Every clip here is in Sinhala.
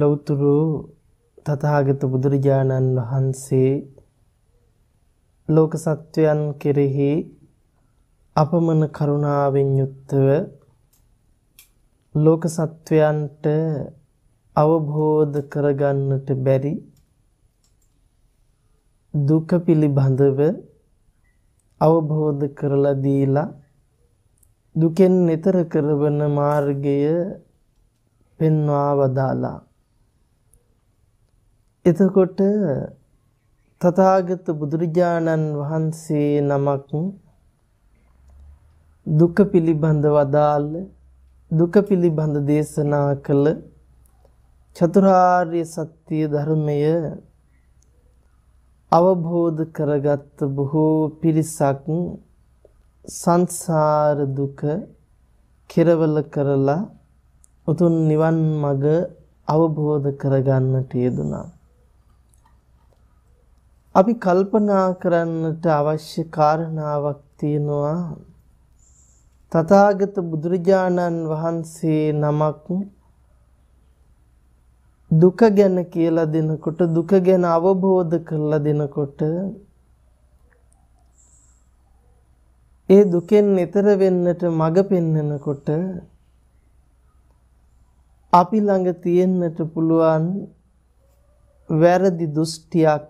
ලෞතුරු තථාගත බුදුරජාණන් වහන්සේ ලෝක සත්වයන් කෙරෙහි අපමණ කරුණාවෙන් යුක්තව ලෝක සත්වයන්ට අවබෝධ කරගන්නට බැරි දුක පිළිබඳව අවබෝධ කරලා දීලා දුකෙන් නිතර කරවන මාර්ගය පෙන්වා වදාලා එතකොට තථාගත බුදුරජාණන් වහන්සේ නමක් දුක පිළිබඳ වදාළ දුක පිළිබඳ දේශනා කළ චතුරාර්ය සත්‍ය ධර්මය අවබෝධ කරගත් බොහෝ පිරිසක් සංසාර දුක කෙරවල කරලා උතුම් නිවන් මඟ අවබෝධ කරගන්නට යෙදුණා. අපි කල්පනා කරන්නට අවශ්‍ය කාරණාවක් තියෙනවා තථාගත බුදුරජාණන් වහන්සේ නමක් දුක ගැන කියලා දෙනකොට දුක ගැන අවබෝධ කරලා දෙනකොට ඒ දුකෙන් ඈතර වෙන්නට මඟ පෙන්වනකොට අපි ළඟ තියෙන්නට පුළුවන් වැරදි දෘෂ්ටියක්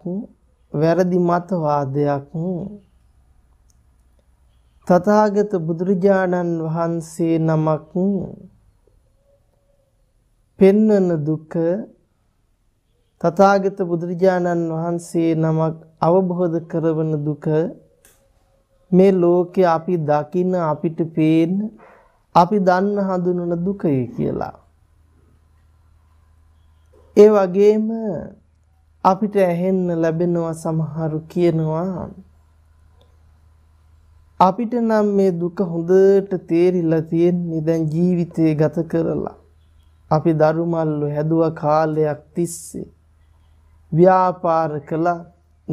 වැරදි මතවාදයක් තථාගත බුදුරජාණන් වහන්සේ නමක් පෙන්වන දුක තථාගත බුදුරජාණන් වහන්සේ නමක් අවබෝධ කරවන දුක මේ ලෝකේ අපි දකින අපිට පේන අපි දන්න හඳුනන දුකයි කියලා ඒ වගේම අපිට ඇහෙන්න ලැබෙනවා සමහරු කියනවා අපිට නම් මේ දුක හොඳට තේරිලා තියෙන්නේ දැන් ජීවිතේ ගත කරලා. අපි දරුමල්ලු හැදුව කාලයක් තිස්සේ ව්‍යාපාර කළා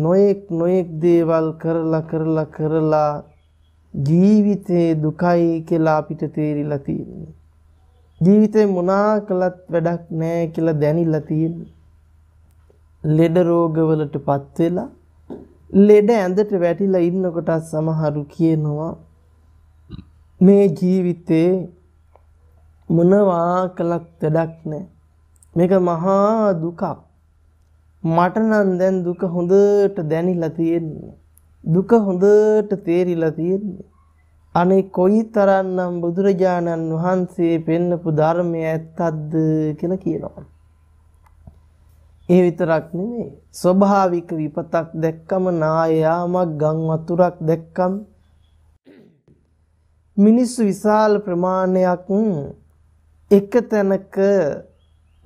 නොයෙක් නොයෙක් දේවල් කරලා කරලා කරලා ජීවිතේ දුකයි කියලා අපිට තේරිලා තියෙන්නේ. ජීවිතේ මොනා කළත් වැඩක් නැහැ කියලා දැනিলা තියෙන්නේ. ලෙඩ රෝගවලට පත් වෙලා ලෙඩ ඇඳට වැටිලා ඉන්නකොට සමහරු කියනවා මේ ජීවිතේ මොනවා කළත් වැඩක් නැහැ. මේක මහා දුකක්. මට නම් දැන් දුක හොඳට දැනিলা තියෙන්නේ. දුක හොඳට තේරිලා තියෙන්නේ. අනේ කොයිතරම්නම් බුදුරජාණන් වහන්සේ පෙන්වපු ධර්මය ඇත්තක්ද කියලා කියනවා. ඒ විතරක් නෙමෙයි ස්වභාවික විපතක් දැක්කම නායාමක් ගම් වතුරක් දැක්කම මිනිස්සු විශාල ප්‍රමාණයක් එක තැනක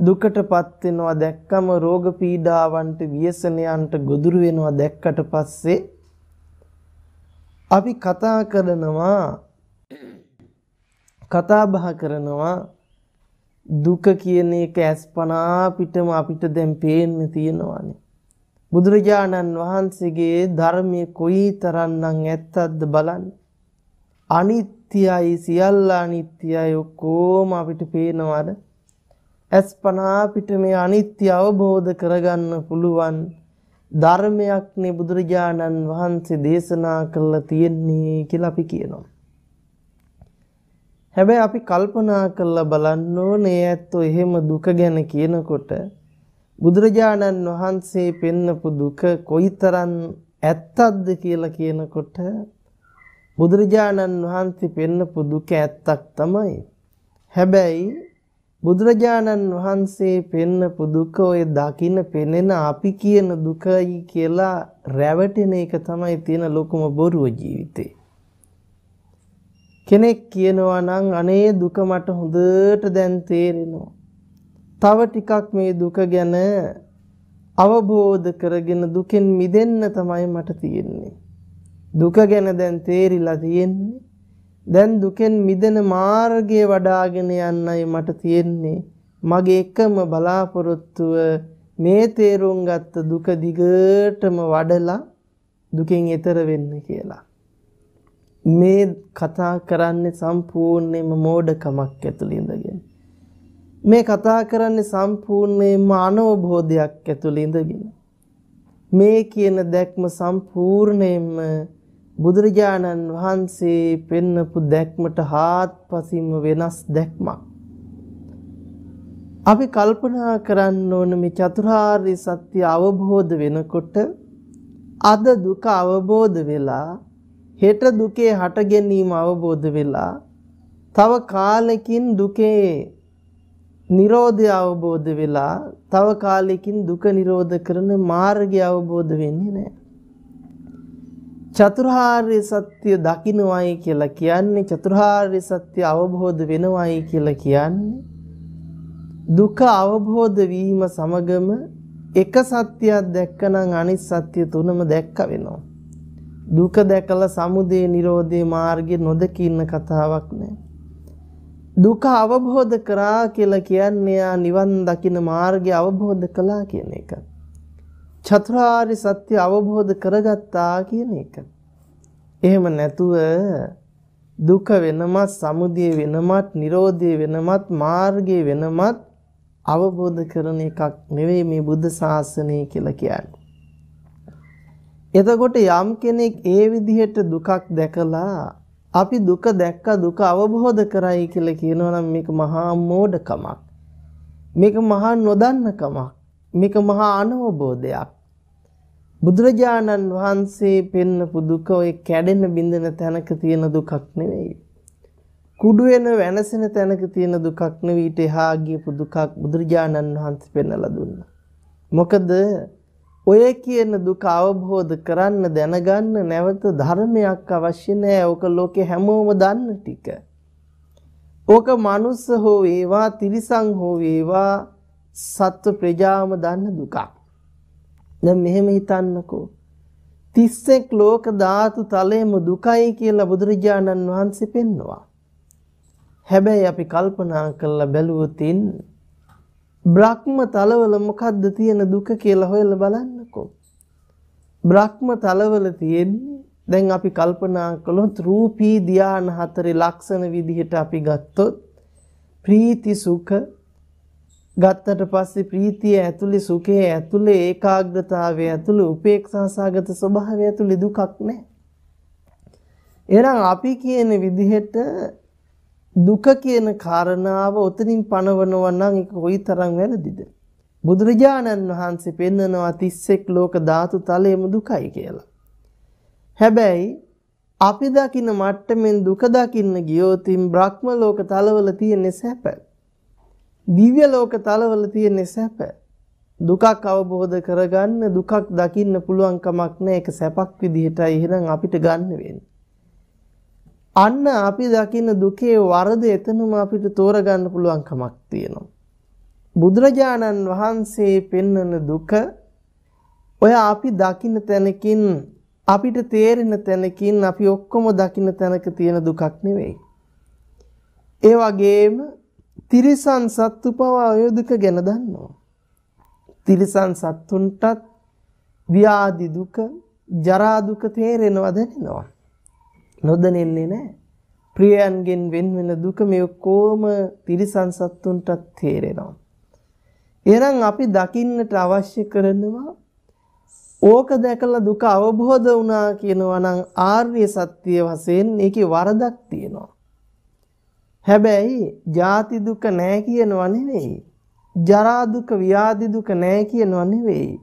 දුකටපත් වෙනවා දැක්කම රෝග පීඩාවන්ට ව්‍යසනයන්ට ගොදුරු වෙනවා දැක්කට පස්සේ අපි කතා කරනවා කතා බහ කරනවා දුක කියන එක ඇස්පනා පිටම අපිට දැන් පේන්න තියෙනවානේ. බුදුරජාණන් වහන්සේගේ ධර්මයේ කොයිතරම්නම් ඇත්තක්ද බලන්න. අනිත්‍යයි සියල්ල අනිත්‍යයි ඔක්කොම අපිට පේනවද? ඇස්පනා පිට මේ අනිත්‍ය අවබෝධ කරගන්න පුළුවන් ධර්මයක් නේ බුදුරජාණන් වහන්සේ දේශනා කළා තියෙන්නේ කියලා අපි කියනවා. හැබැයි අපි කල්පනා කරලා බලන්න ඕනේ ඇත්තෝ එහෙම දුක ගැන කියනකොට බුදුරජාණන් වහන්සේ පෙන්නපු දුක කොයිතරම් ඇත්තක්ද කියලා කියනකොට බුදුරජාණන් වහන්සේ පෙන්නපු දුක ඇත්තක් තමයි. හැබැයි බුදුරජාණන් වහන්සේ පෙන්නපු දුක ඔය දකින්න පෙනෙන අපි කියන දුකයි කියලා රැවටෙන එක තමයි තියෙන ලොකුම බොරුව ජීවිතේ. කෙනෙක් කියනවා නම් අනේ දුක මට හොඳට දැන් තේරෙනවා. තව ටිකක් මේ දුක ගැන අවබෝධ කරගෙන දුකෙන් මිදෙන්න තමයි මට තියෙන්නේ. දුක ගැන දැන් තේරිලා තියෙන්නේ. දැන් දුකෙන් මිදෙන මාර්ගය වඩාගෙන යන්නයි මට තියෙන්නේ. මගේ එකම බලාපොරොත්තුව මේ තේරුම් ගත්ත දුක දිගටම වඩලා දුකෙන් එතර වෙන්න කියලා. මේ කතා කරන්නේ සම්පූර්ණයෙන්ම මෝඩකමක් ඇතුළේ ඉඳගෙන. මේ කතා කරන්නේ සම්පූර්ණයෙන්ම අනෝබෝධයක් ඇතුළේ ඉඳගෙන. මේ කියන දැක්ම සම්පූර්ණයෙන්ම බුදුරජාණන් වහන්සේ පෙන්නපු දැක්මට හාත්පසින්ම වෙනස් දැක්මක්. අපි කල්පනා කරන්න ඕන මේ චතුරාර්ය සත්‍ය අවබෝධ වෙනකොට අද දුක අවබෝධ වෙලා හෙට දුකේ හට ගැනීම අවබෝධ වෙලා තව කාලෙකින් දුකේ නිරෝධය අවබෝධ වෙලා තව කාලෙකින් දුක නිරෝධ කරන මාර්ගය අවබෝධ වෙන්නේ නැහැ. චතුරාර්ය සත්‍ය දකින්වයි කියලා කියන්නේ චතුරාර්ය සත්‍ය අවබෝධ වෙනවයි කියලා කියන්නේ දුක අවබෝධ වීම සමගම එක සත්‍යයක් දැක්කනම් අනිත් සත්‍ය තුනම දැක්ක වෙනවා. දුක දැකලා සමුදය නිරෝධේ මාර්ගේ නොදකී ඉන්න කතාවක් නෑ. දුක අවබෝධ කරා කියලා කියන්නේ යා නිවන් දකින මාර්ගය අවබෝධ කළා කියන එක. චතුරාර්ය සත්‍ය අවබෝධ කරගත්තා කියන එක. එහෙම නැතුව දුක වෙනමත් සමුදය වෙනමත් නිරෝධය වෙනමත් මාර්ගය වෙනමත් අවබෝධ කරන එකක් නෙවෙයි මේ බුද්ධ ශාසනය කියලා කියන්නේ. එතකොට යම් කෙනෙක් ඒ විදිහට දුකක් දැකලා අපි දුක දැක්ක දුක අවබෝධ කරයි කියලා කියනවා නම් මේක මහා මෝඩකමක්. මේක මහා නොදන්නකමක්. මේක මහා අනවබෝධයක්. බුදුරජාණන් වහන්සේ පෙන්නපු දුක ඔය කැඩෙන බිඳෙන තැනක තියෙන දුකක් නෙවෙයි. කුඩු වෙන වෙනසෙන තැනක තියෙන දුකක් නෙවෙයි ඊට එහා ගියපු දුකක් බුදුරජාණන් වහන්සේ පෙන්නලා දුන්නා. මොකද ඔය කියන දුක අවබෝධ කරන්න දැනගන්න නැවත ධර්මයක් අවශ්‍ය නෑ. ඕක ලෝකේ හැමෝම දන්න ටික. ඕක මනුස්ස හෝ වේවා, තිරිසන් හෝ වේවා සත්ව ප්‍රජාවම දන්න දුකක්. දැන් මෙහෙම හිතන්නකෝ. තිස්සෙක් ලෝක ධාතු තලයේම දුකයි කියලා බුදුරජාණන් වහන්සේ පෙන්නවා. හැබැයි අපි කල්පනා කරලා බැලුවොත් ඉන්නේ බ්‍රහ්ම තලවල මොකද්ද තියෙන දුක කියලා හොයලා බලන්නකෝ. බ්‍රහ්ම තලවල තියෙන්නේ දැන් අපි කල්පනා කළොත් රූපී ධාන හතරේ ලක්ෂණ විදිහට අපි ගත්තොත් ප්‍රීති සුඛ ගත්තට පස්සේ ප්‍රීතිය ඇතුලේ සුඛය ඇතුලේ ඒකාග්‍රතාවය ඇතුලේ උපේක්ෂාසගත ස්වභාවය ඇතුලේ දුකක් නැහැ. එහෙනම් අපි කියන විදිහට දුක කියන කාරණාව ඔතනින් පනවනවා නම් ඒක කොයිතරම් වැරදිද? බුදුරජාණන් වහන්සේ පෙන්නනවා 31 ලෝක ධාතු තලයේම දුකයි කියලා. හැබැයි අපි දකින්න මට්ටමින් දුක දකින්න ගියොතින් බ්‍රහ්ම ලෝක තලවල තියෙන සැප. දිව්‍ය ලෝක තලවල තියෙන සැප. දුකක් අවබෝධ කරගන්න දුකක් දකින්න පුළුවන් කමක් නැහැ ඒක සැපක් විදිහටයි එහෙනම් අපිට ගන්න වෙන්නේ. අන්න අපි දකින්න දුකේ වරද එතනම අපිට තෝරගන්න පුළුවන් කමක් තියෙනවා. බුදුරජාණන් වහන්සේ පෙන්වන දුක ඔය අපි දකින්න තැනකින් අපිට තේරෙන තැනකින් අපි ඔක්කොම දකින්න තැනක තියෙන දුකක් නෙවෙයි. ඒ වගේම තිරිසන් සත්තු පවා ඔය දුක ගැන දන්නවා. තිරිසන් සත්තුන්ටත් ව්‍යාධි දුක, ජරා දුක තේරෙනවා දැනෙනවා. නොදැනෙන්නේ නැහැ. ප්‍රියයන්ගෙන් වෙන් වෙන දුක මේ ඔක්කොම තිරිසන් සත්තුන්ටත් තේරෙනවා. එහෙනම් අපි දකින්නට අවශ්‍ය කරනවා ඕක දැකලා දුක අවබෝධ වුණා කියනවා නම් ආර්ය සත්‍ය වශයෙන් ඒකේ වරදක් තියෙනවා. හැබැයි ජාති දුක නැහැ කියනවා නෙවෙයි. ජරා දුක, ව්‍යාධි දුක නැහැ කියනවා නෙවෙයි.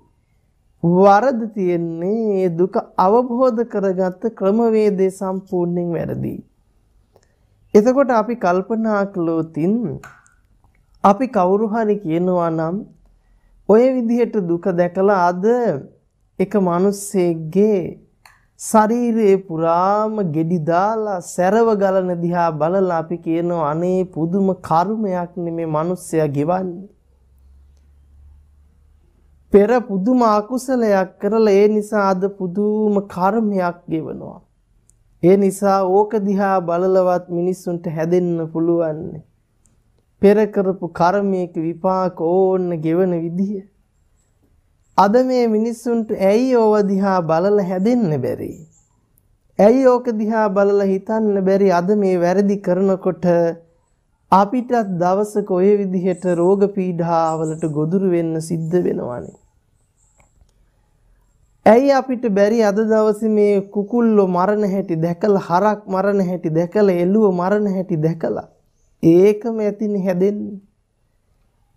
වරද තියෙන්නේ දුක අවබෝධ කරගත්ත ක්‍රමවේදය සම්පූර්ණයෙන් වැරදි. එතකොට අපි කල්පනා කළොතින් අපි කවුරු හරි කියනවා නම් ඔය විදිහට දුක දැකලා අද එක මිනිස්සෙක්ගේ ශරීරේ පුරාම ගෙඩි දාලා සැරව ගලන දිහා බලලා අපි කියනවා අනේ පුදුම කර්මයක් නෙමේ මිනිස්සයා ගෙවන්නේ පෙර පුදුම අකුසලයක් කරලා ඒ නිසා අද පුදුම කර්මයක් ගෙවනවා. ඒ නිසා ඕක දිහා බලලවත් මිනිස්සුන්ට හැදෙන්න පුළුවන්නේ. පෙර කරපු කර්මයක විපාක ඕන්න ගෙවන විදිය. අද මේ මිනිස්සුන්ට ඇයි ඕව දිහා බලලා හැදෙන්න බැරි? ඇයි ඕක දිහා බලලා හිතන්න බැරි අද මේ වැරදි කරනකොට අපිටත් දවසක ඔය විදිහට රෝග පීඩාවලට ගොදුරු වෙන්න සිද්ධ වෙනවානේ. ඇයි අපිට බැරි අද දවසේ මේ කුකුල්ලෝ මරණ හැටි දැකලා හරක් මරණ හැටි දැකලා එළුව මරණ හැටි දැකලා ඒකම ඇතිනේ හැදෙන්නේ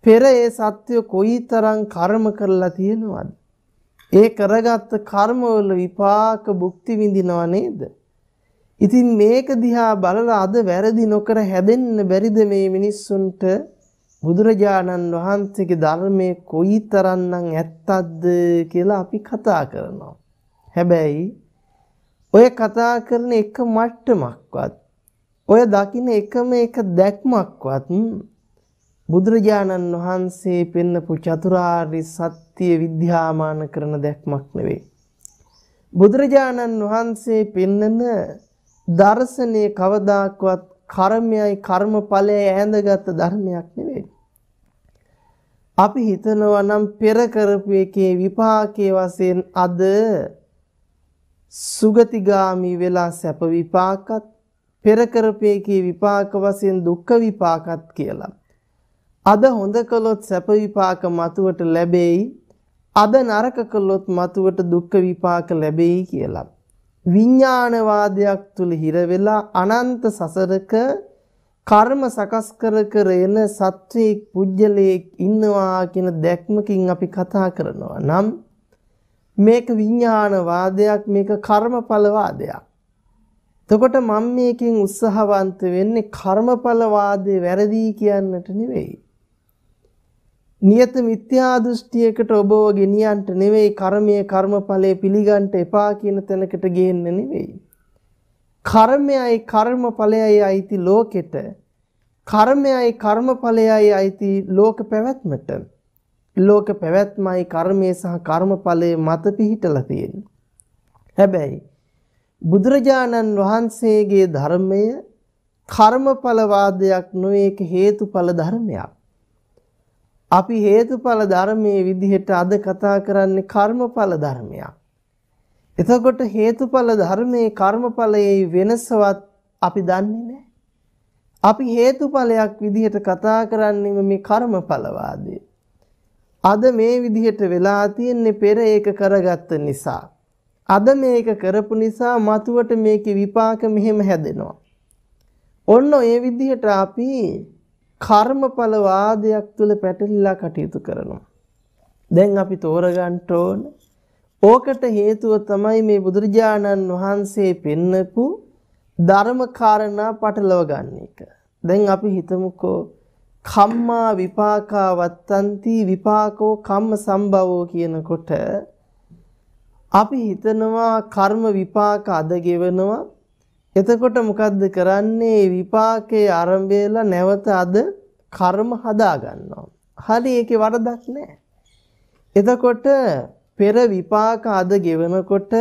පෙර ඒ සත්‍ය කොයිතරම් කර්ම කරලා තියෙනවද ඒ කරගත්ත කර්මවල විපාක භුක්ති විඳිනව නේද ඉතින් මේක දිහා බලලා අද වැරදි නොකර හැදෙන්න බැරිද මේ මිනිස්සුන්ට බුදුරජාණන් වහන්සේගේ ධර්මයේ කොයිතරම්නම් ඇත්තක්ද කියලා අපි කතා කරනවා. හැබැයි ඔය කතා කරන එක මට්ටමක්වත් ඔය දකින්න එකම එක දැක්මක්වත් බුදුරජාණන් වහන්සේ පෙන්නපු චතුරාර්ය සත්‍ය විද්‍යාමාන කරන දැක්මක් නෙවෙයි. බුදුරජාණන් වහන්සේ පෙන්නන දර්ශනයේ කවදාකවත් කර්මයයි කර්මඵලයයි ඇඳගත් ධර්මයක් නෙවෙයි. අපි හිතනවා නම් පෙර කරපු එකේ විපාකයේ වශයෙන් අද සුගතිගාමි වෙලා සැප විපාකත් පෙර කරපු එකේ විපාක වශයෙන් දුක්ඛ විපාකත් කියලා. අද හොඳ කළොත් සැප විපාක මතුවට ලැබෙයි. අද නරක කළොත් මතුවට දුක්ඛ විපාක ලැබෙයි කියලා. විඥානවාදයක් තුල හිර වෙලා අනන්ත සසරක කර්ම සකස් කර කර එන සත්වයෙක් පුජ්‍යලයෙක් ඉන්නවා කියන දැක්මකින් අපි කතා කරනවා. නම් මේක විඥානවාදයක් මේක කර්මඵලවාදයක්. එතකොට මම මේකෙන් උත්සාහවන්ත වෙන්නේ කර්මඵලවාදේ වැරදි කියන්නට නෙවෙයි. නියත මිත්‍යා දෘෂ්ටියකට ඔබව ගෙනියන්න නෙවෙයි කර්මයේ කර්මඵලයේ පිළිගන්න එපා කියන තැනකට ගේන්න නෙවෙයි. කර්මයයි කර්මඵලයයි අයිති ලෝකෙට කර්මයයි කර්මඵලයයි අයිති ලෝක පැවැත්මට ලෝක පැවැත්මයි කර්මය සහ කර්මඵලය මත පිහිටලා තියෙන්නේ හැබැයි බුදුරජාණන් වහන්සේගේ ධර්මය කර්මඵල වාදයක් නොඒක හේතුඵල ධර්මයක් අපි හේතුඵල ධර්මයේ විදිහට අද කතා කරන්නේ කර්මඵල ධර්මයක් එතකොට හේතුඵල ධර්මයේ කර්මඵලයේ වෙනසවත් අපි දන්නේ නැහැ. අපි හේතුඵලයක් විදිහට කතා කරන්නේ මේ කර්මඵලවාදී. අද මේ විදිහට වෙලා තියෙන්නේ පෙර ඒක කරගත්ත නිසා. අද මේක කරපු නිසා මතුවට මේකේ විපාක මෙහෙම හැදෙනවා. ඔන්න ඒ විදිහට අපි කර්මඵල වාදයක් තුල පැටලිලා කටයුතු කරනවා. දැන් අපි තෝරගන්න ඕනේ ඕකට හේතුව තමයි මේ බුදුරජාණන් වහන්සේ පෙන්නපු ධර්ම කාරණා පටලව ගන්න එක. දැන් අපි හිතමුකෝ කම්මා විපාකා වත්තන්ති විපාකෝ කම්ම සම්භවෝ කියනකොට අපි හිතනවා කර්ම විපාක අද ගෙවනවා. එතකොට මොකද්ද කරන්නේ විපාකයේ ආරම්භයලා නැවත අද කර්ම හදා ගන්නවා. හරි ඒකේ වරදක් නැහැ. එතකොට පෙර විපාක අද ගෙවනකොට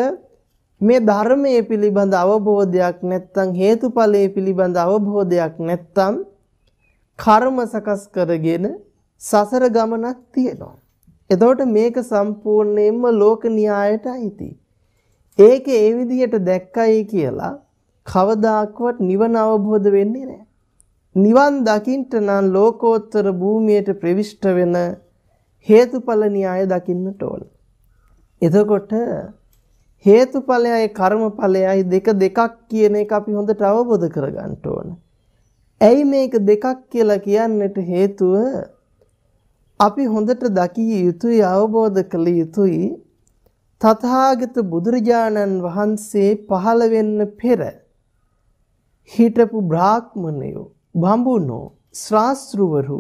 මේ ධර්මයේ පිළිබඳ අවබෝධයක් නැත්නම් හේතුඵලයේ පිළිබඳ අවබෝධයක් නැත්නම් කර්ම සකස් කරගෙන සසර ගමනක් තියෙනවා. එතකොට මේක සම්පූර්ණයෙන්ම ලෝක න්‍යායට අයිති. ඒක ඒ විදිහට දැක්කයි කියලා කවදාක්වත් නිවන අවබෝධ වෙන්නේ නැහැ. නිවන් දකින්න නම් ලෝකෝත්තර භූමියට ප්‍රවිෂ්ඨ වෙන හේතුඵල න්‍යාය දකින්නට ඕන. එතකොට හේතුඵලයයි කර්මඵලයයි දෙක දෙකක් කියන එක අපි හොඳට අවබෝධ කරගන්න ඕන. ඇයි මේක දෙකක් කියලා කියන්නට හේතුව අපි හොඳට දකිය යුතුයි අවබෝධ කළ යුතුයි තථාගත බුදුරජාණන් වහන්සේ පහළ වෙන්න පෙර හිටපු බ්‍රාහ්මණයෝ බඹුනෝ ශ්‍රාස්ත්‍රවරු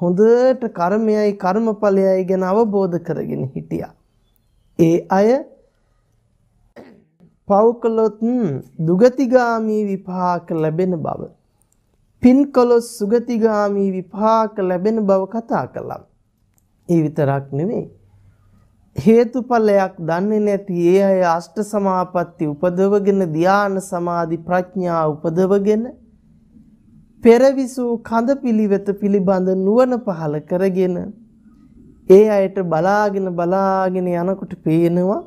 හොඳට කර්මයයි කර්මඵලයයි ගැන අවබෝධ කරගෙන හිටියා. ඒ අය පව්කලොත් දුගතිගාමී විපාක ලැබෙන බව. පින්කලොත් සුගතිගාමී විපාක ලැබෙන බව කතා කළා. ඒ විතරක් නෙවෙයි. හේතුඵලයක් දන්නේ නැති ඒ අය අෂ්ට සමාපatti උපදවගෙන ධාන සමාධි ප්‍රඥා උපදවගෙන පෙරවිසූ කඳ පිළිවෙත පිළිබඳ නුවණ පහළ කරගෙන ඒ අයට බලාගෙන බලාගෙන යනකොට පේනවා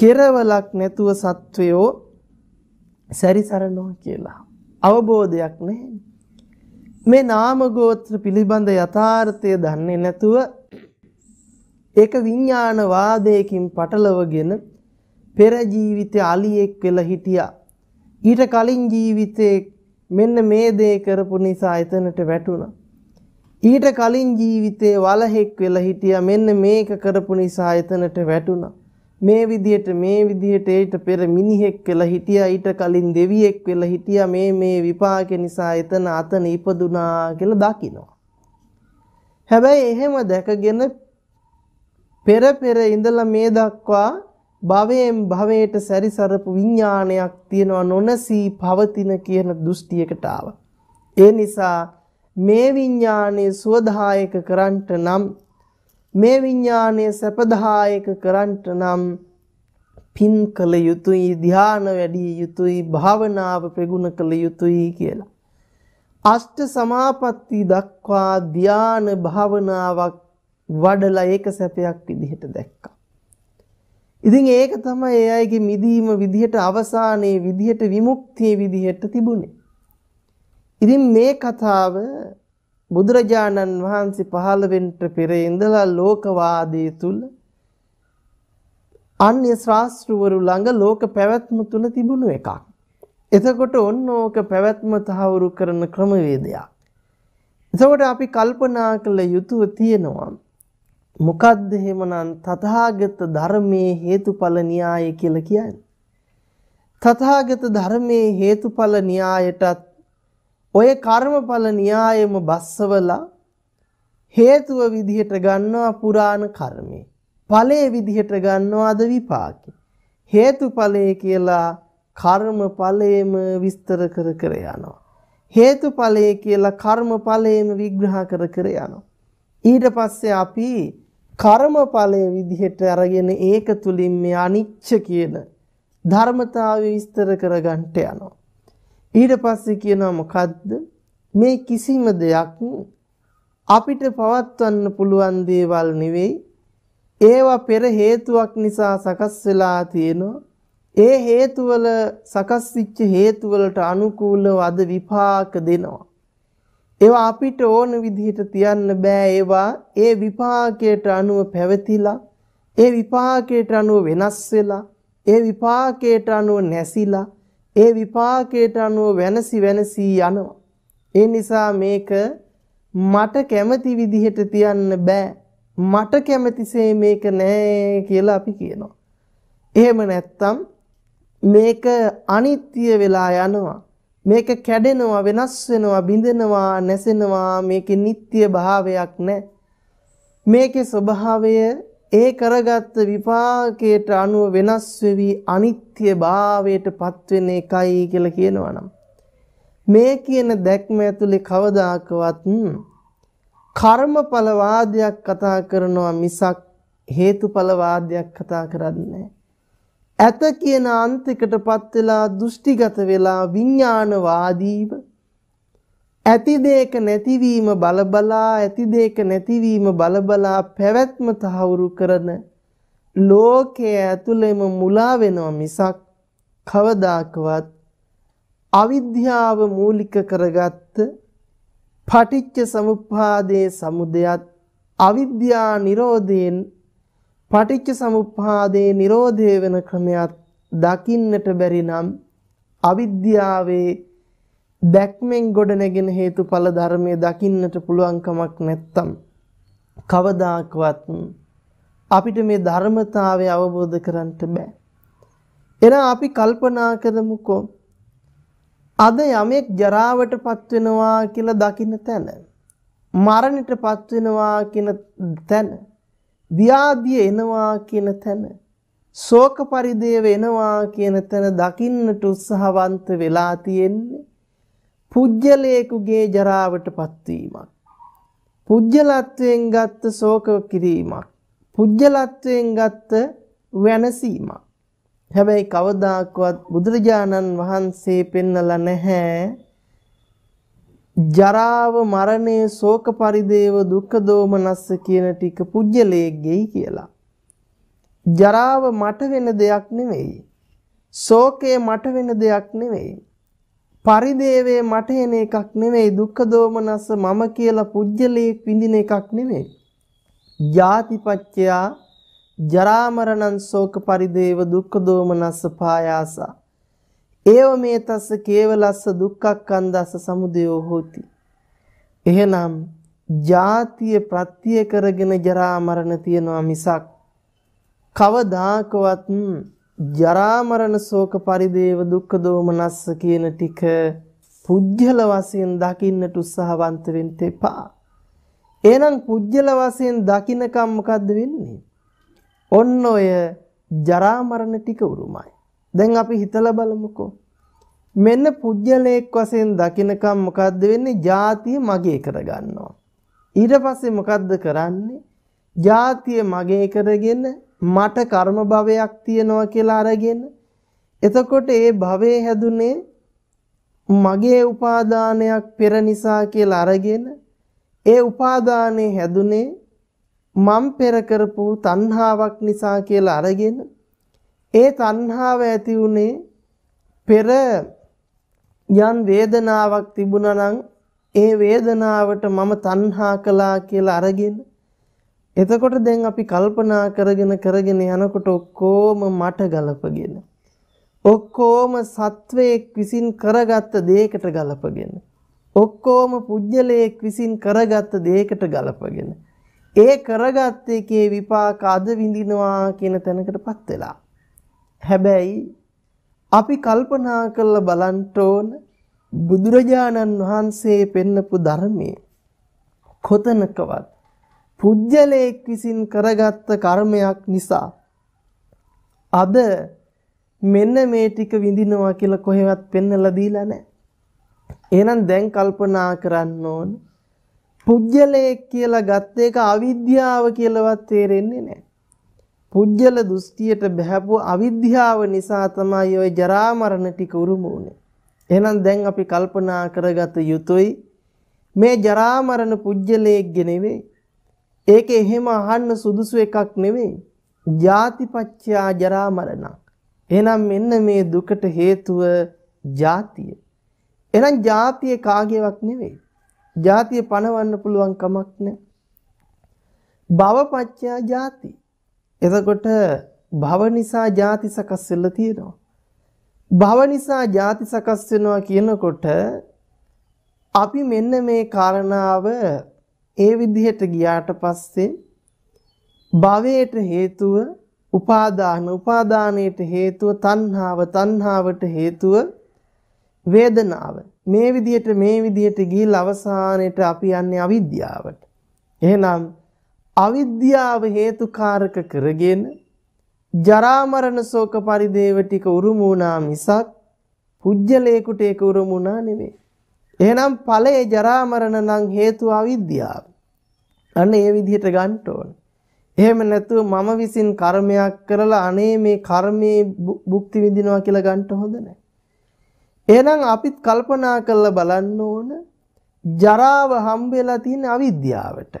කෙරවලක් නැතුව සත්වයෝ සැරිසරනවා කියලා. අවබෝධයක් නැහැ. මේ නාම ගෝත්‍ර පිළිබඳ යථාර්ථය දන්නේ නැතුව ඒක විඥාන වාදයකින් පටලවගෙන පෙර ජීවිතේ අලියෙක් වෙලා හිටියා. ඊට කලින් ජීවිතේ මෙන්න මේ දේ කරපු නිසා එතනට වැටුණා. ඊට කලින් ජීවිතේ වලහෙක් වෙලා හිටියා මෙන්න මේක කරපු නිසා එතනට වැටුණා. මේ විදිහට මේ විදිහට ඊට පෙර මිනිහෙක් වෙලා හිටියා ඊට කලින් දෙවියෙක් වෙලා හිටියා මේ මේ විපාක නිසා එතන අතන ඉපදුනා කියලා දකිනවා. හැබැයි එහෙම දැකගෙන පෙර පෙර ඉඳලා මේ දක්වා භවයෙන් භවයට සැරිසරපු විඥානයක් තියෙනවා නොනසී පවතින කියන දෘෂ්ටියකට ආවා. ඒ නිසා මේ විඥානයේ සුවදායක කරන්ට නම් මේ විඥානයේ සැපදායක කරන්ට නම් පින් කළ යුතුයි ධාන වැඩි යුතුයි භාවනාව ප්‍රගුණ කළ යුතුයි කියලා. අෂ්ට සමාපatti දක්වා ධාන භාවනාවක් වඩලා ඒක සැපයක් විදිහට දැක්කා. ඉතින් ඒක තමයි ඒ අයගේ මිදීම විදිහට අවසානයේ විදිහට විමුක්තිය විදිහට තිබුණේ. ඉතින් මේ කතාව බුදුරජාණන් වහන්සේ පහළ වෙන්න පෙර ඉඳලා ලෝකවාදී තුල අන්‍ය ශාස්ත්‍රවරු ළඟ ලෝක පැවැත්ම තුල තිබුණු එකක්. එතකොට ඔන්න ඕක පැවැත්ම තහවුරු කරන ක්‍රමවේදයක්. එතකොට අපි කල්පනා කළ යුතුව තියෙනවා මොකද්ද එහෙමනම් තථාගත ධර්මයේ හේතුඵල න්‍යාය කියලා කියන්නේ? තථාගත ධර්මයේ හේතුඵල න්‍යායටත් ඔය කර්මඵල න්‍යායෙම බස්සවලා හේතුව විදිහට ගන්නවා පුරාණ කර්මය. ඵලයේ විදිහට ගන්නවා අද විපාකේ. හේතුඵලයේ කියලා කර්මඵලයේම විස්තර කර කර යනවා. හේතුඵලයේ කියලා කර්මඵලයේම විග්‍රහ කර කර යනවා. ඊට පස්සේ අපි කර්මඵලයේ විදිහට අරගෙන ඒක තුලින් මේ අනිච්ච කියන ධර්මතාවය විස්තර කරගන්නට යනවා. ඊට පස්සේ කියනවා මොකද්ද මේ කිසිම දෙයක් අපිට පවත්වන්න පුළුවන් දේවල් නෙවෙයි ඒවා පෙර හේතුවක් නිසා සකස් වෙලා තියෙනවා ඒ හේතු වල සකස් වෙච්ච හේතු වලට අනුකූලව අද විපාක දෙනවා ඒවා අපිට ඕන විදිහට තියන්න බෑ ඒවා ඒ විපාකයට අනුව පැවතිලා ඒ විපාකයට අනුව වෙනස් වෙලා ඒ විපාකයට අනුව නැසිලා ඒ විපාකයට අනුව වෙනසි වෙනසි යනවා. ඒ නිසා මේක මට කැමති විදිහට තියන්න බෑ. මට කැමතිසේ මේක නෑ කියලා අපි කියනවා. එහෙම නැත්තම් මේක අනිත්‍ය වෙලා යනවා. මේක කැඩෙනවා, වෙනස් වෙනවා, බිඳෙනවා, නැසෙනවා. මේකේ නිට්ටය භාවයක් නැහැ. මේකේ ස්වභාවය ඒ කරගත්ත විපාකයට අනුව වෙනස් වෙවි අනිත්‍යභාවයට පත්වෙන එකයි කියලා කියනවනම් මේ කියන දැක්ම ඇතුලේ කවදාකවත් කර්මඵල වාදයක් කතා කරනවා මිසක් හේතුඵල වාදයක් කතා කරන්නේ ඇත කියන අන්තිකටපත් වෙලා දෘෂ්ටිගත වෙලා විඥානවාදීව ඇති දෙයක නැතිවීම බලබලා ඇති දෙයක නැතිවීම බලබලා පැවැත්ම තහවුරු කරන ලෝකයේ ඇතුළෙම මුලා වෙනවා මිසක් කවදාකවත් අවිද්‍යාව මූලික කරගත්ත පටිච්ච සමුප්පාදයේ සමුදයත් අවිද්‍යා නිරෝධයෙන් පටිච්ච සමුප්පාදයේ නිරෝධය වෙන ක්‍රමයක් දකින්නට බැරි නම් අවිද්‍යාවේ දැක්මෙන් ගොඩනැගෙන හේතුඵල ධර්මයේ දකින්නට පුළුවන්කමක් නැත්තම් කවදාකවත් අපිට මේ ධර්මතාවය අවබෝධ කරන්න බෑ. එහෙනම් අපි කල්පනා කරමුකෝ අද යමෙක් ජරාවටපත් වෙනවා කියලා දකින්න තැන මරණයටපත් වෙනවා කියන තැන ව්‍යාධිය එනවා කියන තැන ශෝක පරිදේව එනවා කියන තැන දකින්නට උත්සාහවන්ත වෙලා තියෙන්නේ පුජ්‍යලයෙකුගේ ජරාවට පත්වීමක්. පුජ්‍යලත්වයෙන් ගත්ත සෝක කිරීමක්. පුජ්‍යලත්වයෙන් ගත්ත වෙනසීමක්. හැබැයි කවදාකවත් බුදුරජාණන් වහන්සේ පෙන්නලා නැහැ ජරාව මරණය ශෝක පරිදේව දුක්ඛ දෝමනස්ස කියන ටික පුජ්‍යලයේගෙයි කියලා. ජරාව මට වෙන දෙයක් නෙවෙයි. ශෝකය මට වෙන දෙයක් නෙවෙයි. පරිදේවේ මට එන එකක් නෙවෙයි දුක්ඛ දෝමනස මම කියලා පුජ්‍යලයක් විඳින එකක් නෙවෙයි. ජාතිපච්චයා ජරා මරණං ශෝක පරිදේව දුක්ඛ දෝමනස පායාස. ඒව මේ තස්ස කේවලස්ස දුක්ඛක්ඛන්දස්ස සමුදයෝ හෝති. එහෙනම් ජාතිය ප්‍රත්‍ය කරගෙන ජරා මරණ තියනවා මිසක් කවදාකවත් ජරා මරණ ශෝක පරිදේව දුක්ඛ දෝමනස්ස කියන ටික පුජ්‍යල වශයෙන් දකින්නට උත්සාහවන්ත වෙන්න එපා. එහෙනම් පුජ්‍යල වශයෙන් දකින්නකම් මොකද්ද වෙන්නේ? ඔන්න ඔය ජරා මරණ ටික උරුමයි. දැන් අපි හිතලා බලමුකෝ. මෙන්න පුජ්‍යලයක් වශයෙන් දකින්නකම් මොකද්ද වෙන්නේ? ಜಾතිය මගේ කරගන්නවා. ඊට පස්සේ මොකද්ද කරන්නේ? ಜಾතිය මගේ කරගෙන මට කර්ම භවයක් තියෙනවා කියලා අරගෙන එතකොට ඒ භවයේ හැදුනේ මගේ උපාදානයක් පෙර නිසා කියලා අරගෙන ඒ උපාදානේ හැදුනේ මම් පෙර කරපු තණ්හාවක් නිසා කියලා අරගෙන ඒ තණ්හාව ඇති උනේ පෙර යම් වේදනාවක් තිබුණා නම් ඒ වේදනාවට මම තණ්හා කළා කියලා අරගෙන එතකොට දැන් අපි කල්පනා කරගෙන කරගෙන යනකොට ඔක්කොම මට ගලපගෙන ඔක්කොම සත්වයක් විසින් කරගත්ත දෙයකට ගලපගෙන ඔක්කොම පුජ්‍යලයක් විසින් කරගත්ත දෙයකට ගලපගෙන ඒ කරගත්ත එකේ විපාක අද විඳිනවා කියන තැනකටපත් වෙලා හැබැයි අපි කල්පනා කරලා බලන්න ඕන බුදුරජාණන් වහන්සේ පෙන්නපු ධර්මයේ කොතනකවත් පුජ්‍යලයක් විසින් කරගත්ත කර්මයක් නිසා අද මෙන්න මේ ටික විඳිනවා කියලා කොහෙවත් පෙන්වලා දීලා නැහැ. එහෙනම් දැන් කල්පනා කරන්න ඕන පුජ්‍යලයක් කියලා ගත්ත එක අවිද්‍යාව කියලාවත් තේරෙන්නේ නැහැ. පුජ්‍යල දෘෂ්ටියට බැහැපු අවිද්‍යාව නිසා තමයි ওই ජරා මරණ ටික උරුම වුනේ. එහෙනම් දැන් අපි කල්පනා කරගත යුතුයි මේ ජරා මරණ පුජ්‍යලයේගෙන නෙවෙයි ඒක එහෙම අහන්න සුදුසු එකක් නෙවෙයි. ජාතිපච්චයා ජරා මරණ. එහෙනම් මෙන්න මේ දුකට හේතුව ජාතිය. එහෙනම් ජාතිය කාගේවත් නෙවෙයි. ජාතිය පණවන්න පුළුවන් කමක් නැහැ. භවපච්චයා ජාති. එතකොට භව නිසා ජාති සකස් වෙලා තියෙනවා. භව නිසා ජාති සකස් වෙනවා කියනකොට අපි මෙන්න මේ කාරණාව ඒ විදිහට ගියාට පස්සේ භවයට හේතුව උපාදාන උපාදානයට හේතුව තණ්හාව තණ්හාවට හේතුව වේදනාව මේ විදිහට මේ විදිහට ගිහිල්ලා අවසානයේට අපි යන්නේ අවිද්‍යාවට එහෙනම් අවිද්‍යාව හේතුකාරක කරගෙන ජරා මරණ ශෝක පරිදේව ටික උරුම වුණා මිසක් පුජ්‍යලේකුට ඒක උරුම වුණා නෙමෙයි එහෙනම් ඵලයේ ජරා මරණ නම් හේතුව අවිද්‍යාව. අන්න ඒ විදිහට ගන්න ඕන. එහෙම නැතුව මම විසින් කර්මයක් කරලා අනේ මේ කර්මයේ භුක්ති විඳිනවා කියලා ගන්න හොඳ නැහැ. එහෙනම් අපිත් කල්පනා කරලා බලන්න ඕන ජරාව හම්බෙලා තියෙන අවිද්‍යාවට.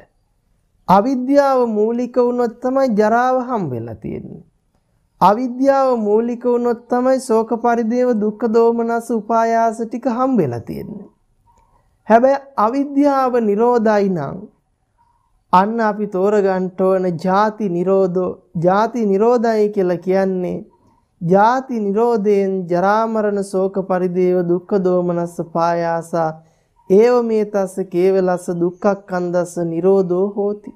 අවිද්‍යාව මූලික වුණොත් තමයි ජරාව හම්බෙලා තියෙන්නේ. අවිද්‍යාව මූලික වුණොත් තමයි ශෝක පරිදේව දුක්ඛ දෝමනස් උපායාස ටික හම්බෙලා තියෙන්නේ. හැබැයි අවිද්‍යාව නිරෝධයි නම් අන්න අපි තෝරගන්න ඕන ಜಾති නිරෝධෝ ಜಾති නිරෝධයි කියලා කියන්නේ ජාති නිරෝධයෙන් ජරා මරණ ශෝක පරිදේව දුක්ඛ දෝමනස්ස පායාස ඒව මේ තස්ස කේවලස්ස දුක්ඛක්ඛන්දස්ස නිරෝධෝ හෝති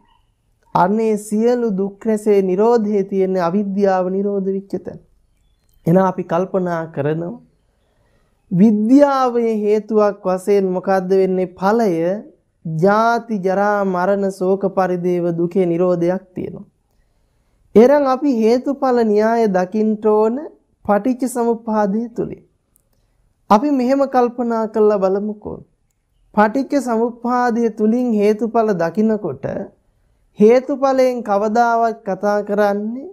අනේ සියලු දුක් රැසේ නිරෝධයේ තියෙන අවිද්‍යාව නිරෝධ විච්ඡතන එන අපි කල්පනා කරනවා විද්‍යාවේ හේතුවක් වශයෙන් මොකද්ද වෙන්නේ ඵලය? ජාති ජරා මරණ ශෝක පරිදේව දුකේ නිරෝධයක් තියෙනවා. එරන් අපි හේතුඵල න්‍යාය දකින්න ඕන පටිච්ච සමුප්පාදය තුලින්. අපි මෙහෙම කල්පනා කරලා බලමුකෝ. පටිච්ච සමුප්පාදය තුලින් හේතුඵල දකිනකොට හේතුඵලයෙන් කවදාවත් කතා කරන්නේ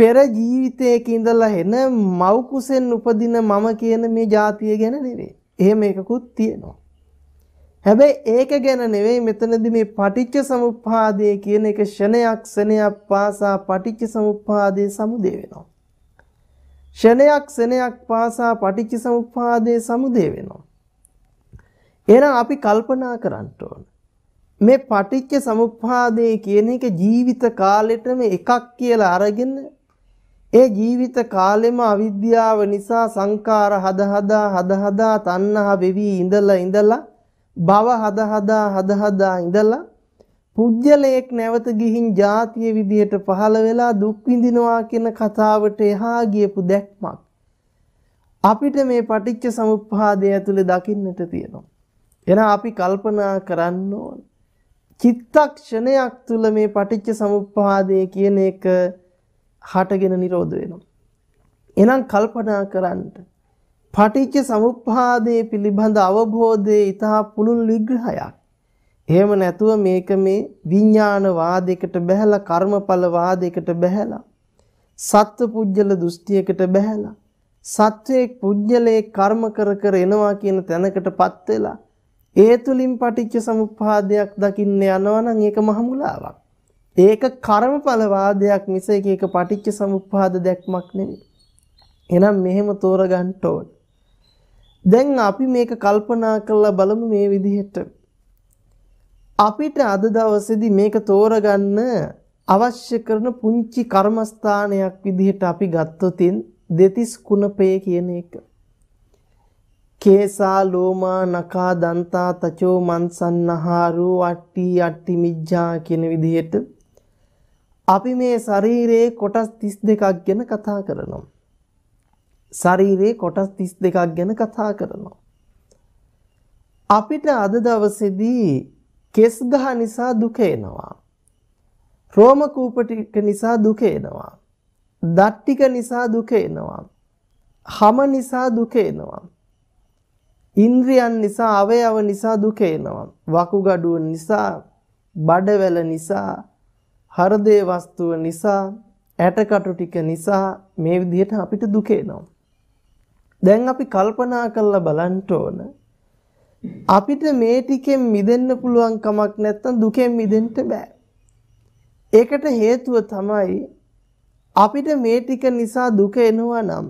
පෙර ජීවිතයක ඉඳලා හෙන මව්කුසෙන් උපදින මම කියන මේ જાතිය ගැන නෙවෙයි. එහෙම එකකුත් තියෙනවා. හැබැයි ඒක ගැන නෙවෙයි මෙතනදී මේ පටිච්ච සමුප්පාදය කියන එක ෂණයක් ෂණයක් පාසා පටිච්ච සමුප්පාදයේ සමුදේ වෙනවා. ෂණයක් ෂණයක් පාසා පටිච්ච සමුප්පාදයේ සමුදේ වෙනවා. එහෙනම් අපි කල්පනා කරන්න ඕන. මේ පටිච්ච සමුප්පාදයේ කියන එක ජීවිත කාලෙටම එකක් කියලා අරගෙන ඒ ජීවිත කාලෙම අවිද්‍යාව නිසා සංකාර හද හදා හද හදා තණ්හා වෙවි ඉඳලා ඉඳලා භව හද හදා හද හදා ඉඳලා පුජ්‍යලයක් නැවත ගිහින් ජාතිය විදියට පහළ වෙලා දුක් විඳිනවා කියන කතාවට එහා ගියපු දැක්මක් අපිට මේ පටිච්ච සමුප්පාදය ඇතුලේ දකින්නට තියෙනවා එහෙනම් අපි කල්පනා කරන්න ඕන චිත්තක්ෂණයක් තුල මේ පටිච්ච සමුප්පාදය කියන එක හටගෙන නිරෝධ වෙනවා. එහෙනම් කල්පනා කරන්න. පටිච්ච සමුප්පාදයේ පිළිබඳ අවබෝධයේ ඊතා පුළුල් විග්‍රහයක්. එහෙම නැතුව මේක මේ විඥාන වාදයකට බැහැලා කර්මඵල වාදයකට බැහැලා සත්ව පුජ්‍යල දෘෂ්ටියකට බැහැලා සත්වයේ පුජ්‍යලයේ කර්ම කර කර එනවා කියන තැනකටපත් වෙලා ඒ තුලින් පටිච්ච සමුප්පාදයක් දකින්න යනවනම් ඒක මහ මුලාවක්. ඒක කර්මඵලවාදයක් මිස එක එක පටිච්ච සමුප්පාද දැක්මක් නෙවෙයි. එහෙනම් මෙහෙම තෝරගන්න ඕන. දැන් අපි මේක කල්පනා කරලා බලමු මේ විදිහට. අපිට අද දවසේදී මේක තෝරගන්න අවශ්‍ය කරන පුංචි කර්මස්ථානයක් විදිහට අපි ගත්තොතින් දෙතිස් කුණපය කියන එක. කේසා ලෝමා නකා දන්තා තචෝ මන්සන්නහාරෝ අට්ටි අට්ටි මිජ්ජා කියන විදිහට අපි මේ ශරීරයේ කොටස් 32ක් ගැන කතා කරනවා. ශරීරයේ කොටස් 32ක් ගැන කතා කරනවා. අපිට අද දවසේදී කෙස් ගහ නිසා දුක එනවා. රෝම කූප ටික නිසා දුක එනවා. දත් ටික නිසා දුක එනවා. හම නිසා දුක එනවා. ඉන්ද්‍රියන් නිසා අවයව නිසා දුක එනවා. වකුගඩුව නිසා බඩවැල නිසා හෘදේ වස්තුව නිසා ඇටකටු ටික නිසා මේ විදිහට අපිට දුක එනවා. දැන් අපි කල්පනා කරලා බලන්න ඕන අපිට මේ ටිකෙන් මිදෙන්න පුළුවන් කමක් නැත්තම් දුකෙන් මිදෙන්න බෑ. ඒකට හේතුව තමයි අපිට මේ ටික නිසා දුක එනවා නම්